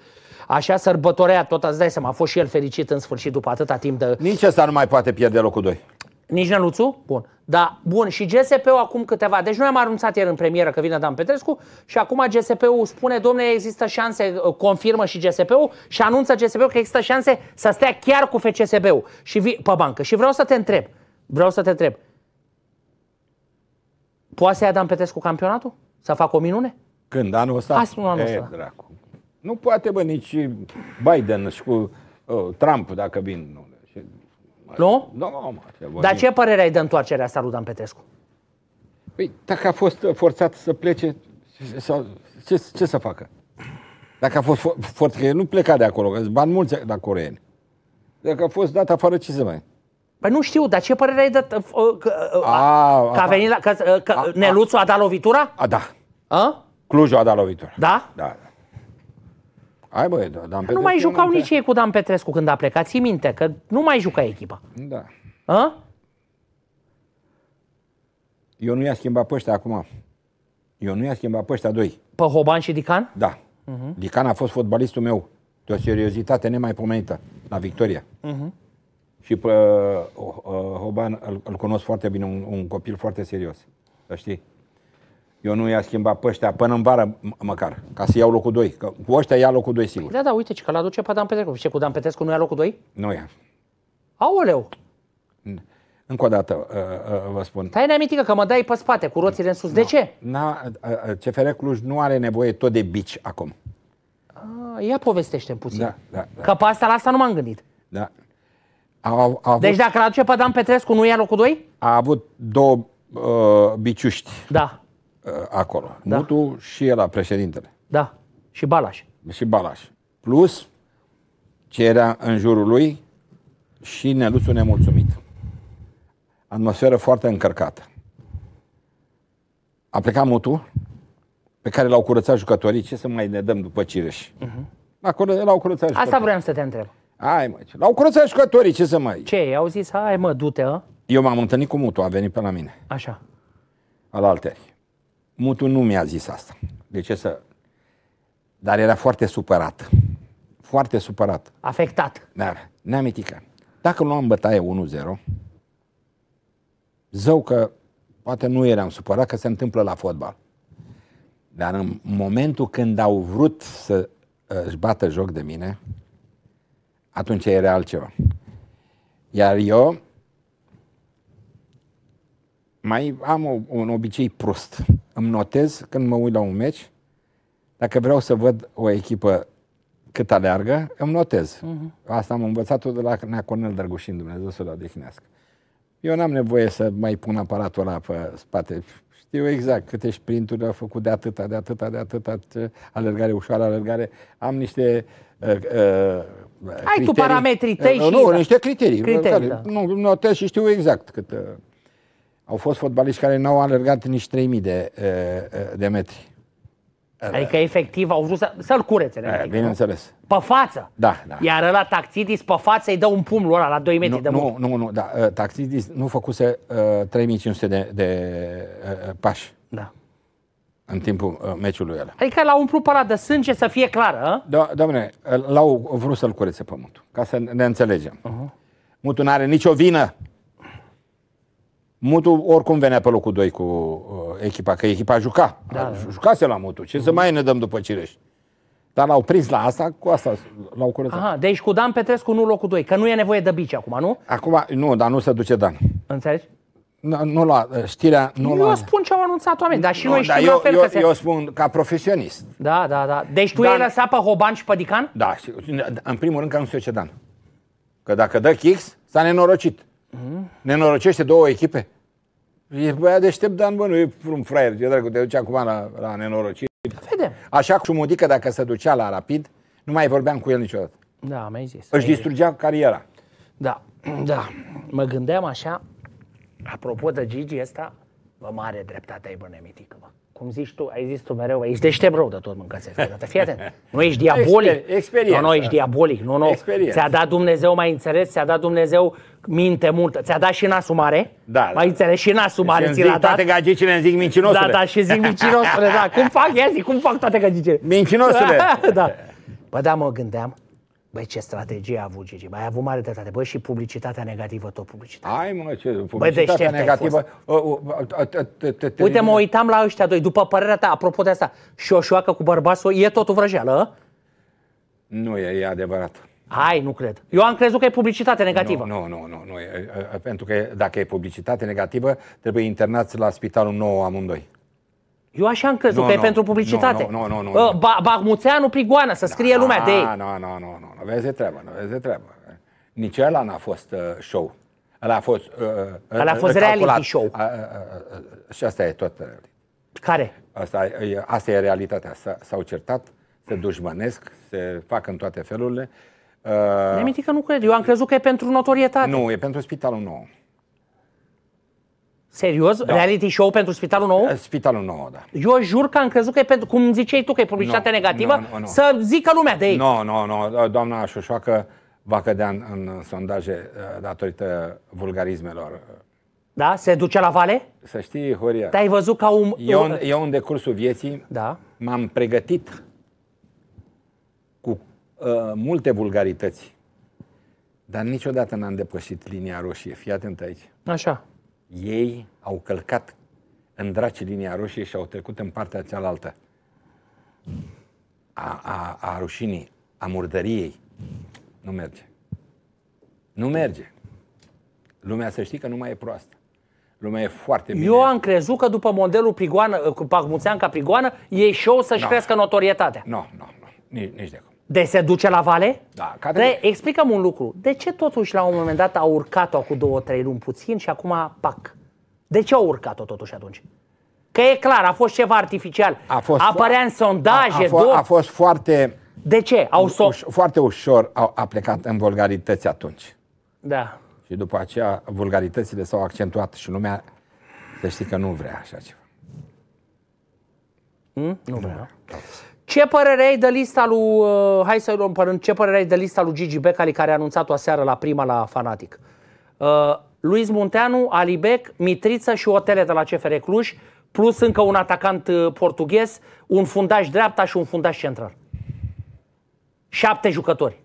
[SPEAKER 1] așa sărbătorea tot, îți dai seama, a fost și el
[SPEAKER 2] fericit în sfârșit după atâta timp de... Nici ăsta nu mai poate pierde locul 2.
[SPEAKER 1] Nici Năluțu? Bun. Da, bun. Și GSP-ul acum câteva. Deci noi am anunțat ieri în premieră că vine Dan Petrescu și acum GSP-ul spune, domne, există șanse, ă, confirmă și GSP-ul și anunță GSP-ul că există șanse să stea chiar cu FCSB-ul și vi- pe bancă. Și vreau să te întreb, vreau să te întreb, poate să ia Dan Petrescu campionatul? Să facă o minune? Când? Anul
[SPEAKER 2] ăsta? Asta nu anul ăsta. E, dracu. Nu poate, bă, nici Biden și cu uh, Trump, dacă vin. Nu? Nu? nu da, mă, Dar ce
[SPEAKER 1] părere ai de întoarcerea asta lui Dan Petrescu? Păi, dacă a
[SPEAKER 2] fost forțat să plece, sau, ce, ce să facă? Dacă a fost forțat, for, nu pleca de acolo, că bani mulți la coreeni. Dacă a fost dat afară, ce să mai... Păi nu știu, dar ce părere ai de... Uh, uh, că, uh, că, a, că a venit la... Că, că a, Neluțu a dat lovitura? A, da. A? Clujul a dat lovitura. Da? Da, da. Ai băi, da, Dan Petrescu nu mai jucau nici ei
[SPEAKER 1] cu Dan Petrescu când a plecat, ții minte, că nu mai juca echipa. Da.
[SPEAKER 2] A? Eu nu i-a schimbat pe ăștia acum. Eu nu i-a schimbat pe ăștia doi. Pe Hoban și Dican? Da. Uh-huh. Dican a fost fotbalistul meu de o seriozitate nemaipomenită la Victoria. Uh-huh. Și pe uh, Hoban îl, îl cunosc foarte bine, un, un copil foarte serios. Să știi? Eu nu i-a schimbat pe ăștia până în vară, măcar, ca să iau locul 2. Că cu ăștia ia locul 2 sigur.
[SPEAKER 1] Da, da, uite că l-aduce pe Dan Petrescu. Și cu Dan Petrescu nu ia locul
[SPEAKER 2] 2? Nu ia. Aoleu! Încă o dată uh, uh, vă spun.
[SPEAKER 1] Tai amintică că mă dai pe spate cu roțile în sus. De ce?
[SPEAKER 2] Na, uh, CFR Cluj nu are nevoie tot de bici acum.
[SPEAKER 1] Ah, ia povestește-mi puțin. Da, da, da. Că pe asta la asta nu m-am gândit.
[SPEAKER 2] Da. A, a avut... Deci dacă
[SPEAKER 1] l-aduce pe Dan Petrescu, nu ia locul 2?
[SPEAKER 2] A avut două uh, biciuști. Da. Uh, acolo. Da. Mutu și era președintele.
[SPEAKER 1] Da. Și Balaș.
[SPEAKER 2] Și Balaș. Plus ce era în jurul lui și Neluțu nemulțumit. Atmosferă foarte încărcată. A plecat Mutu, pe care l-au curățat jucătorii, ce să mai ne dăm după Cireș? Mhm. Uh-huh. Acolo l-au curățat jucătorii. Asta vreau să te întreb. Hai mă, l-au curățat jucătorii, ce să mai... Ce, au zis, hai mă, du-te, a? Ă? Eu m-am întâlnit cu Mutu, a venit pe la mine. Așa. Al alteri. Mutu nu mi-a zis asta. De ce să... Dar era foarte supărat. Foarte supărat.
[SPEAKER 1] Afectat.
[SPEAKER 2] Dar neamitică. Dacă luam bătaie 1-0, zău că poate nu eram supărat că se întâmplă la fotbal. Dar în momentul când au vrut să uh, își bată joc de mine, atunci era altceva. Iar eu mai am o, un obicei prost. Îmi notez când mă uit la un meci, dacă vreau să văd o echipă cât aleargă, îmi notez. Uh-huh. Asta am învățat-o de la Nea Cornel Drăgușin, Dumnezeu să-l odihnească. Eu n-am nevoie să mai pun aparatul ăla pe spate. Știu exact câte sprinturi au făcut de atâta, de atâta, de atâta, alergare ușoară, alergare. Am niște uh, uh, criterii. Ai tu parametrii tăi uh, și... Nu, da. niște criterii. criterii da. Nu, notez și știu exact cât... Uh, au fost fotbaliști care n-au alergat nici 3000 de, eh, eh, de metri. Adică
[SPEAKER 1] efectiv au vrut să, să-l curețe. E, eh, bineînțeles. Pe față. Da, da. Iar ăla Taxidis pe față îi dă un pumn ăla la 2 metri nu, de mult.
[SPEAKER 2] Nu, nu, nu, da. Taxidis nu făcuse uh, 3500 de, de uh, pași. Da. În timpul uh, meciului ăla.
[SPEAKER 1] Adică l-au umplut pe de sânge să fie clară.
[SPEAKER 2] Da, domne, l-au vrut să-l curețe pământul. Ca să ne înțelegem. Uh-huh. Mutu nu are nicio vină Mutu oricum venea pe locul 2 cu uh, echipa, că echipa juca. Da. da. Jucase la Mutu. Ce uh-huh. să mhm. mai ne dăm după Cireș? Dar l-au prins la asta, cu asta l-au curățat. Aha, deci cu Dan Petrescu nu locul 2, că nu e nevoie de bici acum, nu? Acum, nu, dar nu se duce Dan. Înțelegi? Nu, nu la uh, știrea, nu Eu la...
[SPEAKER 1] spun ce au anunțat oamenii, dar și nu, noi știm eu, la fel eu, că se... eu
[SPEAKER 2] spun ca profesionist. Da, da, da. Deci tu Dan... ai lăsat pe Hoban și pe Dican? Da, în primul rând că nu se duce Dan. Că dacă dă Kix, s-a nenorocit. Mhm. Ne norocește două echipe? E băiat deștept, dar nu e un fraier. Eu, dragul, te duce acum la, la nenorocire. Vedem. Așa cum dică, dacă se ducea la rapid, nu mai vorbeam cu el niciodată.
[SPEAKER 1] Da, mai ai zis. Își distrugea zis.
[SPEAKER 2] cariera. Da,
[SPEAKER 1] da. Mă gândeam așa, apropo de Gigi ăsta, vă mare dreptate ai, bune mitică, bă. Cum zici tu, ai zis tu mereu, ești deștept rău de tot mâncați dată. Fii atent, nu ești diabolic. Experiență. Nu, nu, ești diabolic, nu, nu. Experiență. Ți-a dat Dumnezeu mai înțeles, ți-a dat Dumnezeu minte multă. Ți-a dat și nasul mare? Da. Mai înțeles Și nasul mare ți l-a dat? toate
[SPEAKER 2] gagicile îmi zic mincinosule. Da, da, și zic mincinosule, da. Cum fac? Ia zic, cum fac toate gagicile? Mincinosule. <laughs> da.
[SPEAKER 1] Bă, da, mă gândeam. Băi, ce strategie a avut Gigi, Mai a avut mare dreptate, băi, și publicitatea negativă, tot publicitatea.
[SPEAKER 2] Hai, mă, ce, publicitatea băi, negativă. Uite, mă
[SPEAKER 1] uitam la ăștia doi, după părerea ta, apropo de asta, șoșoacă cu bărbasul, e totul vrăjeală,
[SPEAKER 2] Nu e, e adevărat. Hai, nu cred. Eu am crezut că e publicitate negativă. Nu, nu, nu, nu. Pentru că dacă e publicitate negativă, trebuie internați la spitalul nou amândoi.
[SPEAKER 1] Eu așa am crezut nu, că nu, e pentru publicitate. Nu, nu, nu. nu, ă, Bahmuțeanu Prigoană, să scrie da, lumea de ei. Nu, nu,
[SPEAKER 2] nu, nu. Nu vezi de treabă, nu vezi de treabă. Nici ăla n-a fost uh, show. Ăla a fost... Uh, uh ăla a fost calculat. reality show. Uh, uh, uh, și asta e tot Care? Asta e, asta e realitatea. S-au certat, se dușmănesc, se fac în toate felurile Uh, Nimic
[SPEAKER 1] că nu cred. Eu am crezut că e pentru notorietate. Nu,
[SPEAKER 2] e pentru Spitalul Nou.
[SPEAKER 1] Serios? Da. Reality show pentru Spitalul Nou? Uh, Spitalul Nou, da. Eu jur că am crezut că e pentru, cum ziceai tu, că e publicitate no, negativă, no, no,
[SPEAKER 2] no. să zică lumea de ei. Nu, no, nu, no, nu. No. Uh, doamna Șoșoacă va cădea în, în sondaje uh, datorită vulgarismelor. Da? Se duce la vale? Să știi, Horia. Te-ai văzut ca un... Eu, eu în decursul vieții da. m-am pregătit uh, multe vulgarități, dar niciodată n-am depășit linia roșie. Fii atent aici. Așa. Ei au călcat în draci linia roșie și au trecut în partea cealaltă a, a, a rușinii, a murdăriei. Nu merge. Nu merge. Lumea să știi că nu mai e proastă. Lumea e foarte
[SPEAKER 1] bine. Eu am crezut că după modelul Prigoană, cu Pahmuțean ca Prigoană, ei show să-și no. crească
[SPEAKER 2] notorietatea. Nu, no, nu, no, no. nici, nici de acolo.
[SPEAKER 1] De se duce la vale?
[SPEAKER 2] Da, de,
[SPEAKER 1] explicăm un lucru. De ce totuși la un moment dat a urcat-o cu două, trei luni puțin și acum pac? De ce a urcat-o totuși atunci? Că e clar, a fost ceva artificial. A fost Apărea în sondaje. A, a, fost, a fost
[SPEAKER 2] foarte... De ce? Au so- uș- foarte ușor au, a plecat în vulgarități atunci. Da. Și după aceea vulgaritățile s-au accentuat și lumea să știi că nu vrea așa ceva. Mm? Hm? Nu, nu vrea. vrea.
[SPEAKER 1] Ce părere ai de lista lui, uh, hai să luăm părând, ce părere ai de lista lui Gigi Becali care a anunțat-o aseară la prima la Fanatic? Uh, Luis Munteanu, Alibec, Mitriță și Otele de la CFR Cluj, plus încă un atacant uh, portughez, un fundaș dreapta și un fundaș central. Șapte jucători.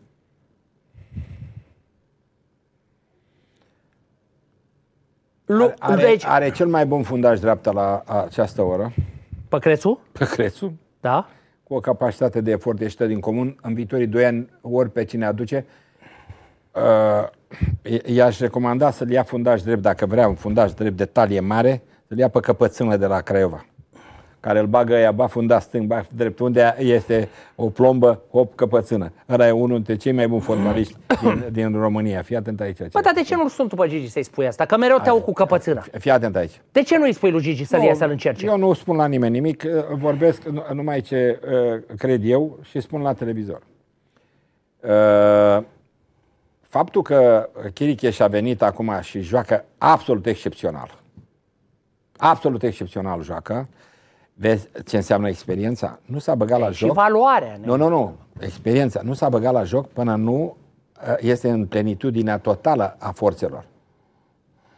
[SPEAKER 2] Lu- are, are, deci... are cel mai bun fundaș dreapta la această oră. Pe Crețu. Da cu o capacitate de efort ieșită din comun, în viitorii doi ani, ori pe cine aduce, uh, i-aș recomanda să-l ia fundaj drept, dacă vrea un fundaj drept de talie mare, să-l ia pe căpățână de la Craiova care îl bagă ea, ba funda stâng, ba drept, unde este o plombă, hop, căpățână. Ăla e unul dintre cei mai buni fotbaliști din, <clears throat> din România. Fii atent aici. Bă,
[SPEAKER 1] dar de ce nu sunt după Gigi să-i spui asta? Că mereu te au
[SPEAKER 2] cu căpățână. Fii atent aici. De ce nu-i spui lui Gigi să-l ia să-l încerce? Eu nu spun la nimeni nimic, uh, vorbesc numai ce uh, cred eu și spun la televizor. Uh, faptul că Chiricheș a venit acum și joacă absolut excepțional. Absolut excepțional joacă. Vezi ce înseamnă experiența? Nu s-a băgat la joc. Și valoarea. Nu, nu, nu. Experiența. Nu s-a băgat la joc până nu eh, este în plenitudinea totală a forțelor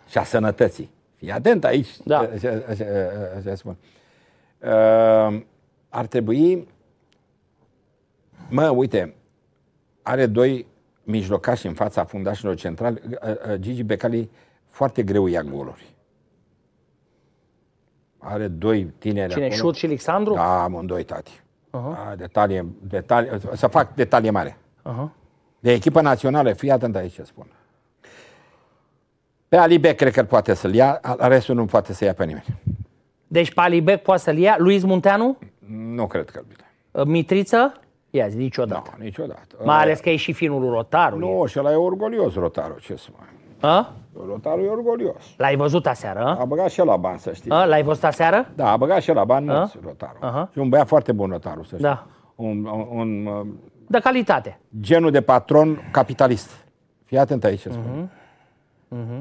[SPEAKER 2] și a sănătății. Fii atent aici da. ce, ce, ce, ce spun. Uh, ar trebui, mă, uite, are doi mijlocași în fața fundașilor centrali, eh, eh, Gigi Becali foarte greu ia goluri. Are doi tineri Cine, acolo. Șut și Alexandru? Da, amândoi, tati. Uh-huh. A, detalie, să fac detalii mare. Uh-huh. De echipă națională, fii atent aici ce spun. Pe Alibec cred că poate să-l ia, restul nu poate să ia pe nimeni.
[SPEAKER 1] Deci pe Alibec poate să-l ia. Luis Munteanu?
[SPEAKER 2] Nu cred că-l bine.
[SPEAKER 1] Ă, Mitriță? Ia zi, niciodată. Da, niciodată. Mai ales că e și finul Rotaru. Nu, și ăla e
[SPEAKER 2] orgolios Rotaru, ce să mai... A? Rotaru e orgolios. L-ai văzut aseară? A băgat și la bani, să știi. L-ai văzut aseară? Da, a băgat și la bani nu mulți Rotaru. Aha. Și un băiat foarte bun Rotaru, să știi. Da. Un, un, un, uh, de calitate. Genul de patron capitalist. Fii atent aici ce spun. Uh-huh. Uh-huh.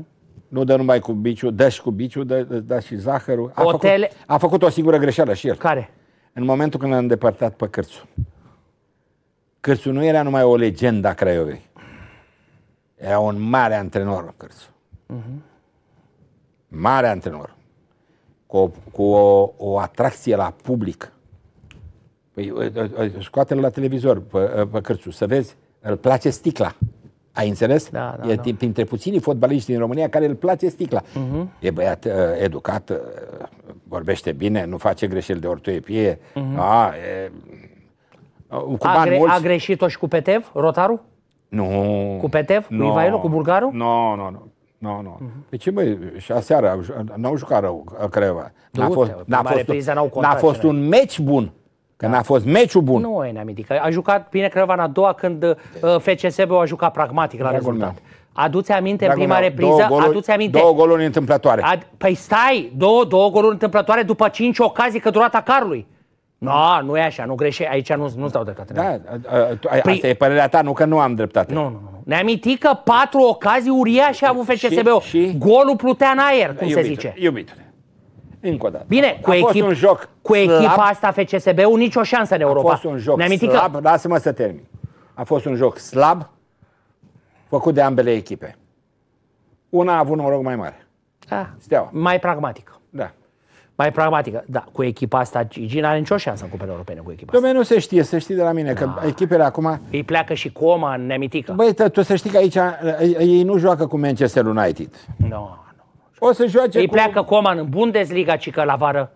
[SPEAKER 2] Nu dă numai cu biciu, dă și cu biciu, dă, dă și zahărul. A, Hotel... făcut, a făcut o singură greșeală și el. Care? În momentul când l-a îndepărtat pe Cârțu. Cârțu nu era numai o legendă a Craiovei. Era un mare antrenor, Cârțu. Mm-hmm. Mare antrenor. Cu o, cu o, o atracție la public. Păi, ă, ă, ă, scoate-l la televizor, pe, pe cărțu, să vezi, îl place sticla. Ai înțeles? Da, da, e da. printre puținii fotbaliști din România care îl place sticla. Uh-huh. E băiat uh, educat, uh, vorbește bine, nu face greșeli de ortoepie. Uh-huh. Mm-hmm. A, e, uh, cu a, gre- mulți... a greșit-o și cu
[SPEAKER 1] Petev, Rotaru?
[SPEAKER 2] Nu. Cu
[SPEAKER 1] Petev? No. Cu Ivailo? Cu
[SPEAKER 2] Bulgaru? Nu, no, nu, no, nu. No. Nu, nu. uh mhm. Pe păi ce băi, și aseară n-au jucat rău, Craiova. N-a fost, n-a fost, n a fost un meci bun. Că da. n-a fost meciul bun. Nu
[SPEAKER 1] e neamitic. A jucat bine Craiova în a doua când uh, fcsb a jucat pragmatic la Dragul rezultat. Aduți aminte Dragul în prima meu, repriză, două goluri, aduți aminte. Două goluri întâmplătoare. Ad, păi stai, două, două goluri întâmplătoare după cinci ocazii că durata carului. Nu, no, nu e așa, nu greșe, aici nu, nu stau dreptate. Da, a,
[SPEAKER 2] a, tu, a, păi, asta e părerea ta, nu că nu am dreptate. Nu,
[SPEAKER 1] nu, nu. Ne-am că patru ocazii uriașe a avut FCSB-ul. Și, și... Golul plutea în aer, cum iubitule, se zice.
[SPEAKER 2] Iubitule, încă o dată. Bine, cu, a echip, un joc cu echipa slab,
[SPEAKER 1] asta FCSB-ul nicio șansă în Europa.
[SPEAKER 2] A fost un joc ne slab, că... lasă-mă să termin. A fost un joc slab, făcut de ambele echipe. Una a avut noroc mai mare. Ah, Steaua. Mai pragmatic
[SPEAKER 1] mai pragmatică. Da, cu echipa asta Gigi n-are nicio șansă în cupele europene cu echipa asta.
[SPEAKER 2] nu se știe, se știe de la mine, da. că echipele acum... Îi pleacă și coma în nemitică. Băi, tu să știi că aici ei nu joacă cu Manchester United. Nu, no, nu.
[SPEAKER 1] O să joace Îi cu... pleacă Coman în Bundesliga, ci că la vară,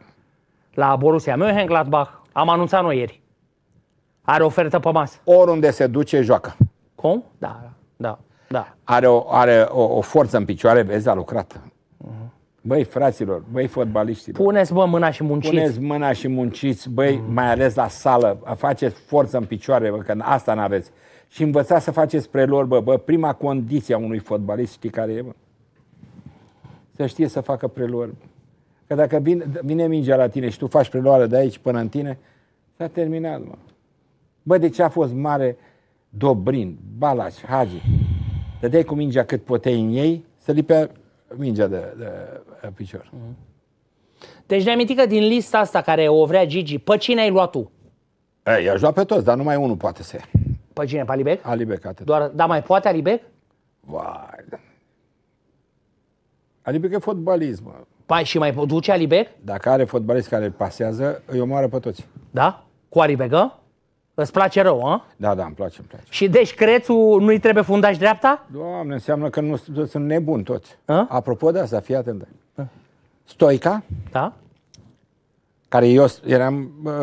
[SPEAKER 1] la Borussia Mönchengladbach. Am anunțat noi ieri.
[SPEAKER 2] Are ofertă pe masă. Oriunde se duce, joacă. Cum? Da, da. Da. Are, o, are o, o forță în picioare, vezi, a lucrat. Băi, fraților, băi, fotbaliștilor. Puneți, bă, mâna și munciți. Puneți mâna și munciți, băi, mm. mai ales la sală. Faceți forță în picioare, bă, că asta n-aveți. Și învățați să faceți lor, bă, bă, prima condiție a unui fotbalist, știi care e, bă? Să știe să facă prelor. Că dacă vine, vine mingea la tine și tu faci preluare de aici până în tine, s-a terminat, mă. Bă, de ce a fost mare Dobrin, Balas, Hagi? dai cu mingea cât puteai în ei, să lipea mingea de, de picior. Mhm.
[SPEAKER 1] Deci ne-am că din lista asta care o vrea Gigi, pe cine ai luat tu?
[SPEAKER 2] Ei, i-aș lua pe toți, dar numai unul poate să ia. Pe cine? Pe Alibec? Alibec, atât. Doar, dar mai poate Alibec? Vai. Alibec e fotbalism. Mă. Pai, și mai duce Alibec? Dacă are fotbalist care pasează, îi omoară pe toți. Da? Cu Alibegă? Îți place rău, a? Da, da, îmi place, îmi place. Și deci Crețu nu-i trebuie fundaș dreapta? Doamne, înseamnă că nu sunt nebuni toți. A? Apropo de asta, fii atent. Stoica? Da. Care eu eram, uh,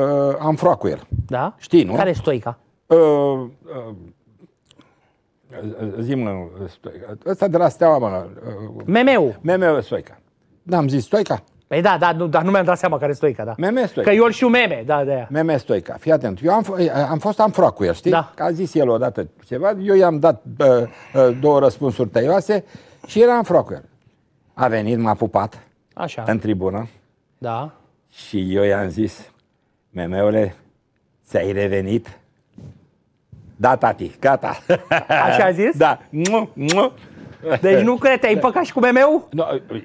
[SPEAKER 2] am froat cu el. Da? Știi, nu? Care e Stoica? Uh, uh, Zim, Stoica. Ăsta de la Steaua, mă. Uh, ă, Memeu. Memeu Stoica. N-am zis Stoica? Păi da, da, nu, dar nu mi-am dat seama care e Stoica, da. Meme Stoica. Că
[SPEAKER 1] eu și meme, da, de aia.
[SPEAKER 2] Meme Stoica. Fii atent, eu am, am fost amfroa cu el, știi? Da. Că a zis el odată ceva, eu i-am dat uh, uh, două răspunsuri tăioase și era amfroa cu el. A venit, m-a pupat Așa. în tribună. Da. Și eu i-am zis, memeule, ți-ai revenit? Da, tati, gata. Așa a zis? <laughs> Da. Nu, nu. Deci nu cred, te-ai păcat și cu meu? No,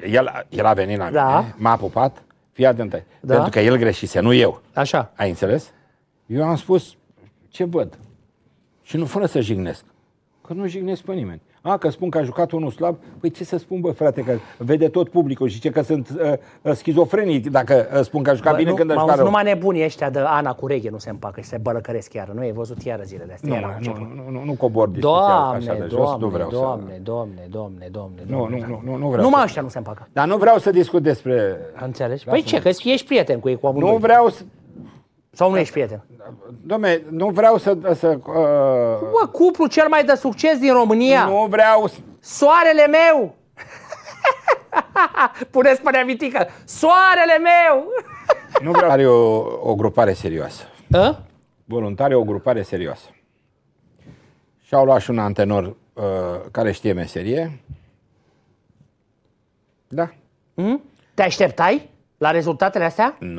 [SPEAKER 2] el, el a venit la da. mine, m-a pupat, fii atent, da. pentru că el greșise, nu eu. Așa. Ai înțeles? Eu am spus ce văd și nu fără să jignesc, că nu jignesc pe nimeni. A, că spun că a jucat unul slab. Păi ce să spun, bă, frate, că vede tot publicul și zice că sunt uh, schizofrenii dacă ă, spun că a jucat bă, bine nu, când a jucat rău. Numai
[SPEAKER 1] nebuni ăștia de Ana cu Reghe nu se împacă și se bălăcăresc iară. Nu ai văzut iară zilele astea? Nu, iară, nu,
[SPEAKER 2] nu, nu, nu cobor de doamne, așa de doamne, jos, nu vreau doamne,
[SPEAKER 1] să... doamne, doamne, doamne, doamne, Nu,
[SPEAKER 2] nu, nu, nu vreau Numai să... ăștia nu se împacă. Dar nu vreau să discut despre... Înțelegi? Păi ce, că
[SPEAKER 1] ești prieten cu ei, cu amândoi. Nu vreau să... Sau nu ești prieten?
[SPEAKER 2] Domne, nu vreau să... să uh... Bă, cuplu cel mai de succes din România. Nu
[SPEAKER 1] vreau... Soarele meu! <laughs> Puneți pe neamitică. Soarele meu!
[SPEAKER 2] nu vreau... Are o, o grupare serioasă. A? Ă? Voluntari o grupare serioasă. Și au luat și un antenor uh, care știe meserie. Da. Mm? Te așteptai? La rezultatele astea? Nu.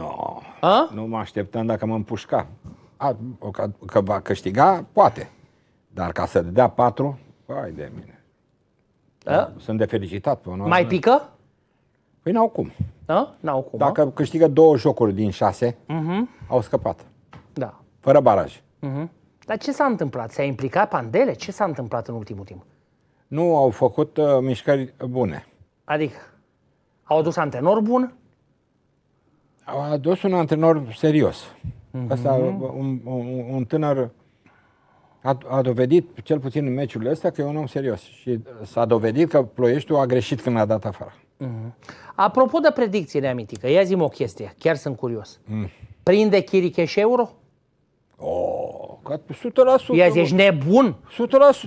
[SPEAKER 2] No. Nu mă așteptam dacă mă împușca. A, că, că va câștiga, poate. Dar ca să dea patru, hai de mine. A? Sunt de felicitat. Pe Mai pică? Păi n-au cum.
[SPEAKER 1] N-au cum. Dacă a?
[SPEAKER 2] câștigă două jocuri din șase,
[SPEAKER 1] uh-huh.
[SPEAKER 2] au scăpat. Da. Fără baraj.
[SPEAKER 1] Uh-huh. Dar ce s-a întâmplat? S-a implicat Pandele? Ce s-a întâmplat în ultimul timp?
[SPEAKER 2] Nu au făcut uh, mișcări bune. Adică? Au adus antenor bun? Au adus un antrenor serios. Mm-hmm. Asta, un, un, un tânăr a, a dovedit, cel puțin în meciul ăsta că e un om serios. Și s-a dovedit că Ploieștiul a greșit când a dat afară.
[SPEAKER 1] Mm-hmm. Apropo de predicții Neamitică, ia zi o chestie, chiar sunt curios. Mm. Prinde Chiricheș euro?
[SPEAKER 2] Oh, ca 100%. Ia zi, ești nebun? 100%.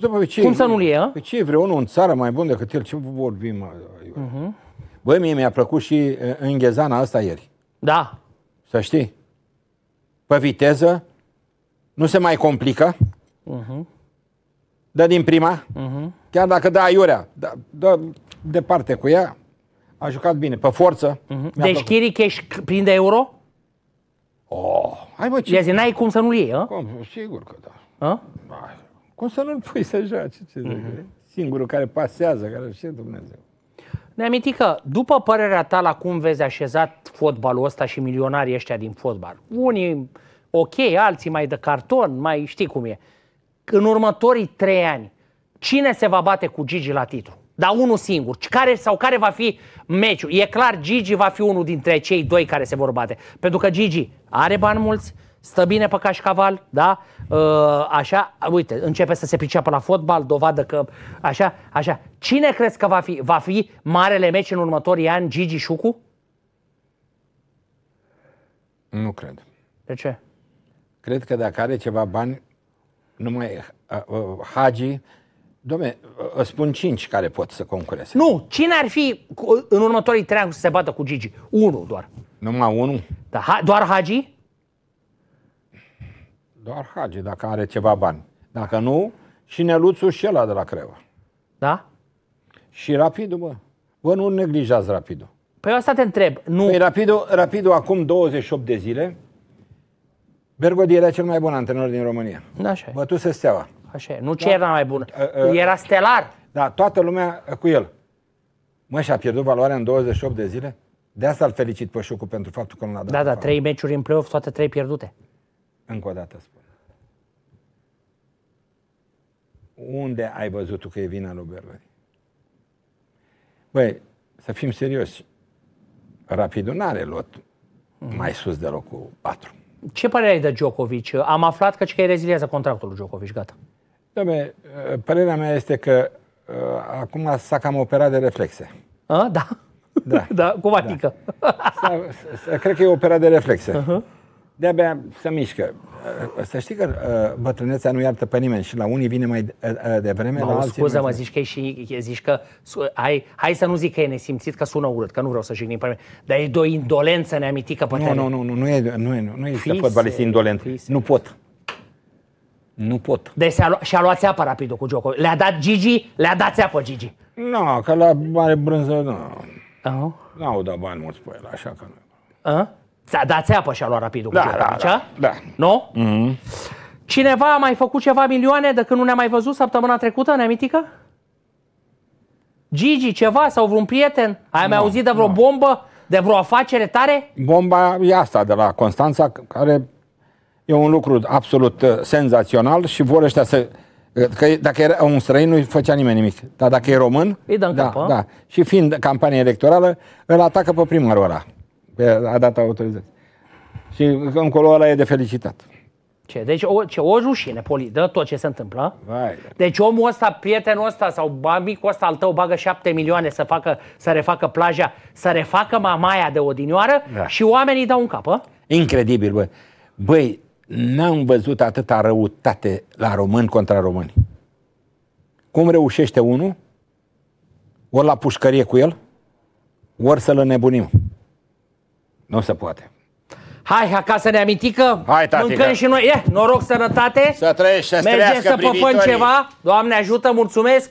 [SPEAKER 2] Bă, ce Cum e, să nu-l ia? Pe ce e vreunul în țară mai bun decât el? Ce vorbim? Mm-hmm. Băi, mie mi-a plăcut și înghezana asta ieri. Da. Să știi. Pe viteză, nu se mai complică. Uh-huh. Dă din prima. Uh-huh. Chiar dacă da aiurea, dă, dă departe cu ea. A jucat bine, pe forță. Uh-huh.
[SPEAKER 1] Deci Chiricheș prinde euro?
[SPEAKER 2] Oh, hai mă, ce... n-ai cum să nu-l iei, a? Ă? Cum, sigur că da. Ă? A? Cum să nu-l pui să joace? Ce uh-huh. Singurul care pasează, care știe Dumnezeu.
[SPEAKER 1] Neamitică, după părerea ta la cum vezi așezat fotbalul ăsta și milionarii ăștia din fotbal, unii ok, alții mai de carton, mai știi cum e, în următorii trei ani, cine se va bate cu Gigi la titlu? Dar unul singur. Care sau care va fi meciul? E clar, Gigi va fi unul dintre cei doi care se vor bate. Pentru că Gigi are bani mulți, stă bine pe cașcaval, da? Uh, așa, uite, începe să se priceapă la fotbal, dovadă că așa, așa. Cine crezi că va fi, va fi marele meci în următorii ani, Gigi Șucu?
[SPEAKER 2] Nu cred. De ce? Cred că dacă are ceva bani, numai uh, uh, Hagi, domne, spun cinci care pot să concureze. Nu, cine ar fi în următorii trei ani să se bată cu Gigi? Unul doar. Numai unul? Da, doar Hagi? Doar Hagi, dacă are ceva bani. Dacă nu, și Neluțu și ăla de la Creva. Da? Și Rapidul, bă. Bă, nu neglijați Rapidul. Păi asta te întreb. Nu... Păi Rapidul, Rapidul acum 28 de zile, Bergodi era cel mai bun antrenor din România. Da, așa Bătuse steaua. Așa e. Nu da. ce da. era mai bun. A, a, era stelar. Da, toată lumea cu el. Mă, și-a pierdut valoarea în 28 de zile? De asta îl felicit pe Șucu pentru faptul că nu l-a dat. Da, da, trei
[SPEAKER 1] meciuri în play-off, toate trei pierdute.
[SPEAKER 2] Încă o dată spun. Unde ai văzut tu că e vina lui Berlari? Băi, să fim serioși. Rapidul nu are lot mai sus de locul 4.
[SPEAKER 1] Ce părere ai de Djokovic? Am aflat că că reziliază contractul lui Djokovic, gata.
[SPEAKER 2] Doamne, părerea mea este că uh, acum s-a cam operat de reflexe. A, da. Da. <laughs> da cu vatică. Da. S-a, s-a, cred că e operat de reflexe. Uh-huh de-abia se mișcă. Să știi că uh, bătrânețea nu iartă pe nimeni și la unii vine mai uh, uh, devreme, la alții... Scuze, mă, zici
[SPEAKER 1] că, și, zici că hai, hai să nu zic că e nesimțit, că sună urât, că nu vreau să jignim pe dar e de o indolență neamitică pe nu, nu, nu,
[SPEAKER 2] nu, nu e, nu e, nu e fise, fotbalist indolent. Fise. Nu pot. Nu pot. Deci a
[SPEAKER 1] și-a luat apă rapidă cu jocul. Le-a dat Gigi, le-a dat apă Gigi.
[SPEAKER 2] Nu, no, că la mare brânză, nu. No. Uh-huh. N-au dat bani mulți pe el, așa că nu. Uh-huh. Da, ți-a dat țeapă și a luat rapidul da, cu da, da, da,
[SPEAKER 1] da. Nu? Mm-hmm. Cineva a mai făcut ceva milioane de când nu ne-a mai văzut săptămâna trecută, neamitică? Gigi, ceva sau vreun prieten? Ai no, mai auzit de vreo no. bombă, de vreo afacere tare?
[SPEAKER 2] Bomba e asta de la Constanța, care e un lucru absolut uh, senzațional și vor ăștia să... Uh, că dacă era un străin, nu-i făcea nimeni nimic. Dar dacă e român, Îi dăm da, da. și fiind campanie electorală, îl atacă pe primarul ăla a dat autorizație. Și încolo ăla e de felicitat.
[SPEAKER 1] Ce? Deci o, ce, o rușine, poli, dă tot ce se întâmplă. Vai. Deci omul ăsta, prietenul ăsta sau amicul ăsta al tău bagă 7 milioane să, facă, să refacă plaja, să refacă mamaia de
[SPEAKER 2] odinioară da. și oamenii dau un capă. Incredibil, bă. Băi, n-am văzut atâta răutate la români contra români. Cum reușește unul, ori la pușcărie cu el, ori să-l nebunim. Nu se poate.
[SPEAKER 1] Hai, acasă ne aminti că Hai, tati, mâncăm și noi. E, eh, noroc, sănătate. Să trăiești, să Mergem să păpăm ceva. Doamne ajută, mulțumesc.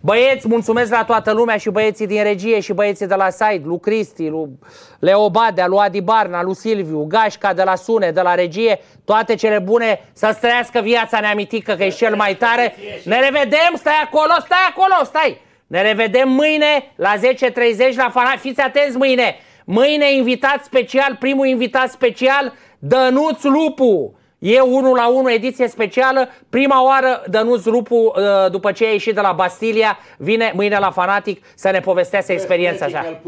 [SPEAKER 1] Băieți, mulțumesc la toată lumea și băieții din regie și băieții de la site, lui Cristi, lui Leo Badea, lui Adi Barna, lui Silviu, Gașca de la Sune, de la regie, toate cele bune, să trăiască viața neamitică, că e cel mai tare. Ne revedem, stai acolo, stai acolo, stai! Ne revedem mâine la 10.30 la Fanat. Fiți atenți mâine! Mâine invitat special, primul invitat special, Dănuț Lupu. E 1 la 1 ediție specială, prima oară Dănuț Lupu, ă, după ce a ieșit de la Bastilia, vine mâine la Fanatic să ne povestească experiența așa.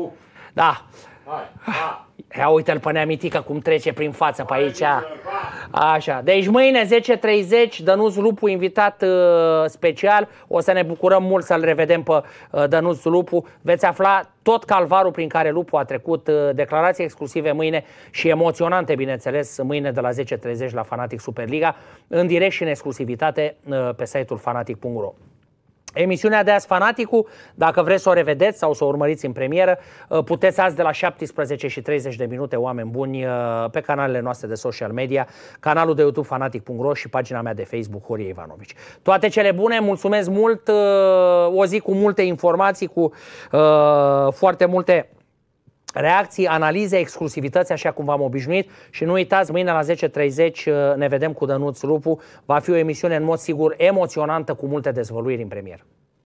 [SPEAKER 1] Da. Hai, hai. Ia uite-l pe neamitică cum trece prin față pe aici. Așa, deci mâine 10.30, Dănuț Lupu invitat uh, special. O să ne bucurăm mult să-l revedem pe uh, Dănuț Lupu. Veți afla tot calvarul prin care Lupu a trecut, uh, declarații exclusive mâine și emoționante, bineînțeles, mâine de la 10.30 la Fanatic Superliga, în direct și în exclusivitate uh, pe site-ul fanatic.ro. Emisiunea de azi, Fanaticul, dacă vreți să o revedeți sau să o urmăriți în premieră, uh, puteți azi de la 17 și 30 de minute, oameni buni, uh, pe canalele noastre de social media, canalul de YouTube fanatic.ro și pagina mea de Facebook Horie Ivanovici. Toate cele bune, mulțumesc mult, uh, o zi cu multe informații, cu foarte multe reacții, analize, exclusivități, așa cum v-am obișnuit. Și nu uitați, mâine la 10.30 uh, ne vedem cu Dănuț Lupu. Va fi o emisiune în mod sigur emoționantă cu multe dezvăluiri în premier.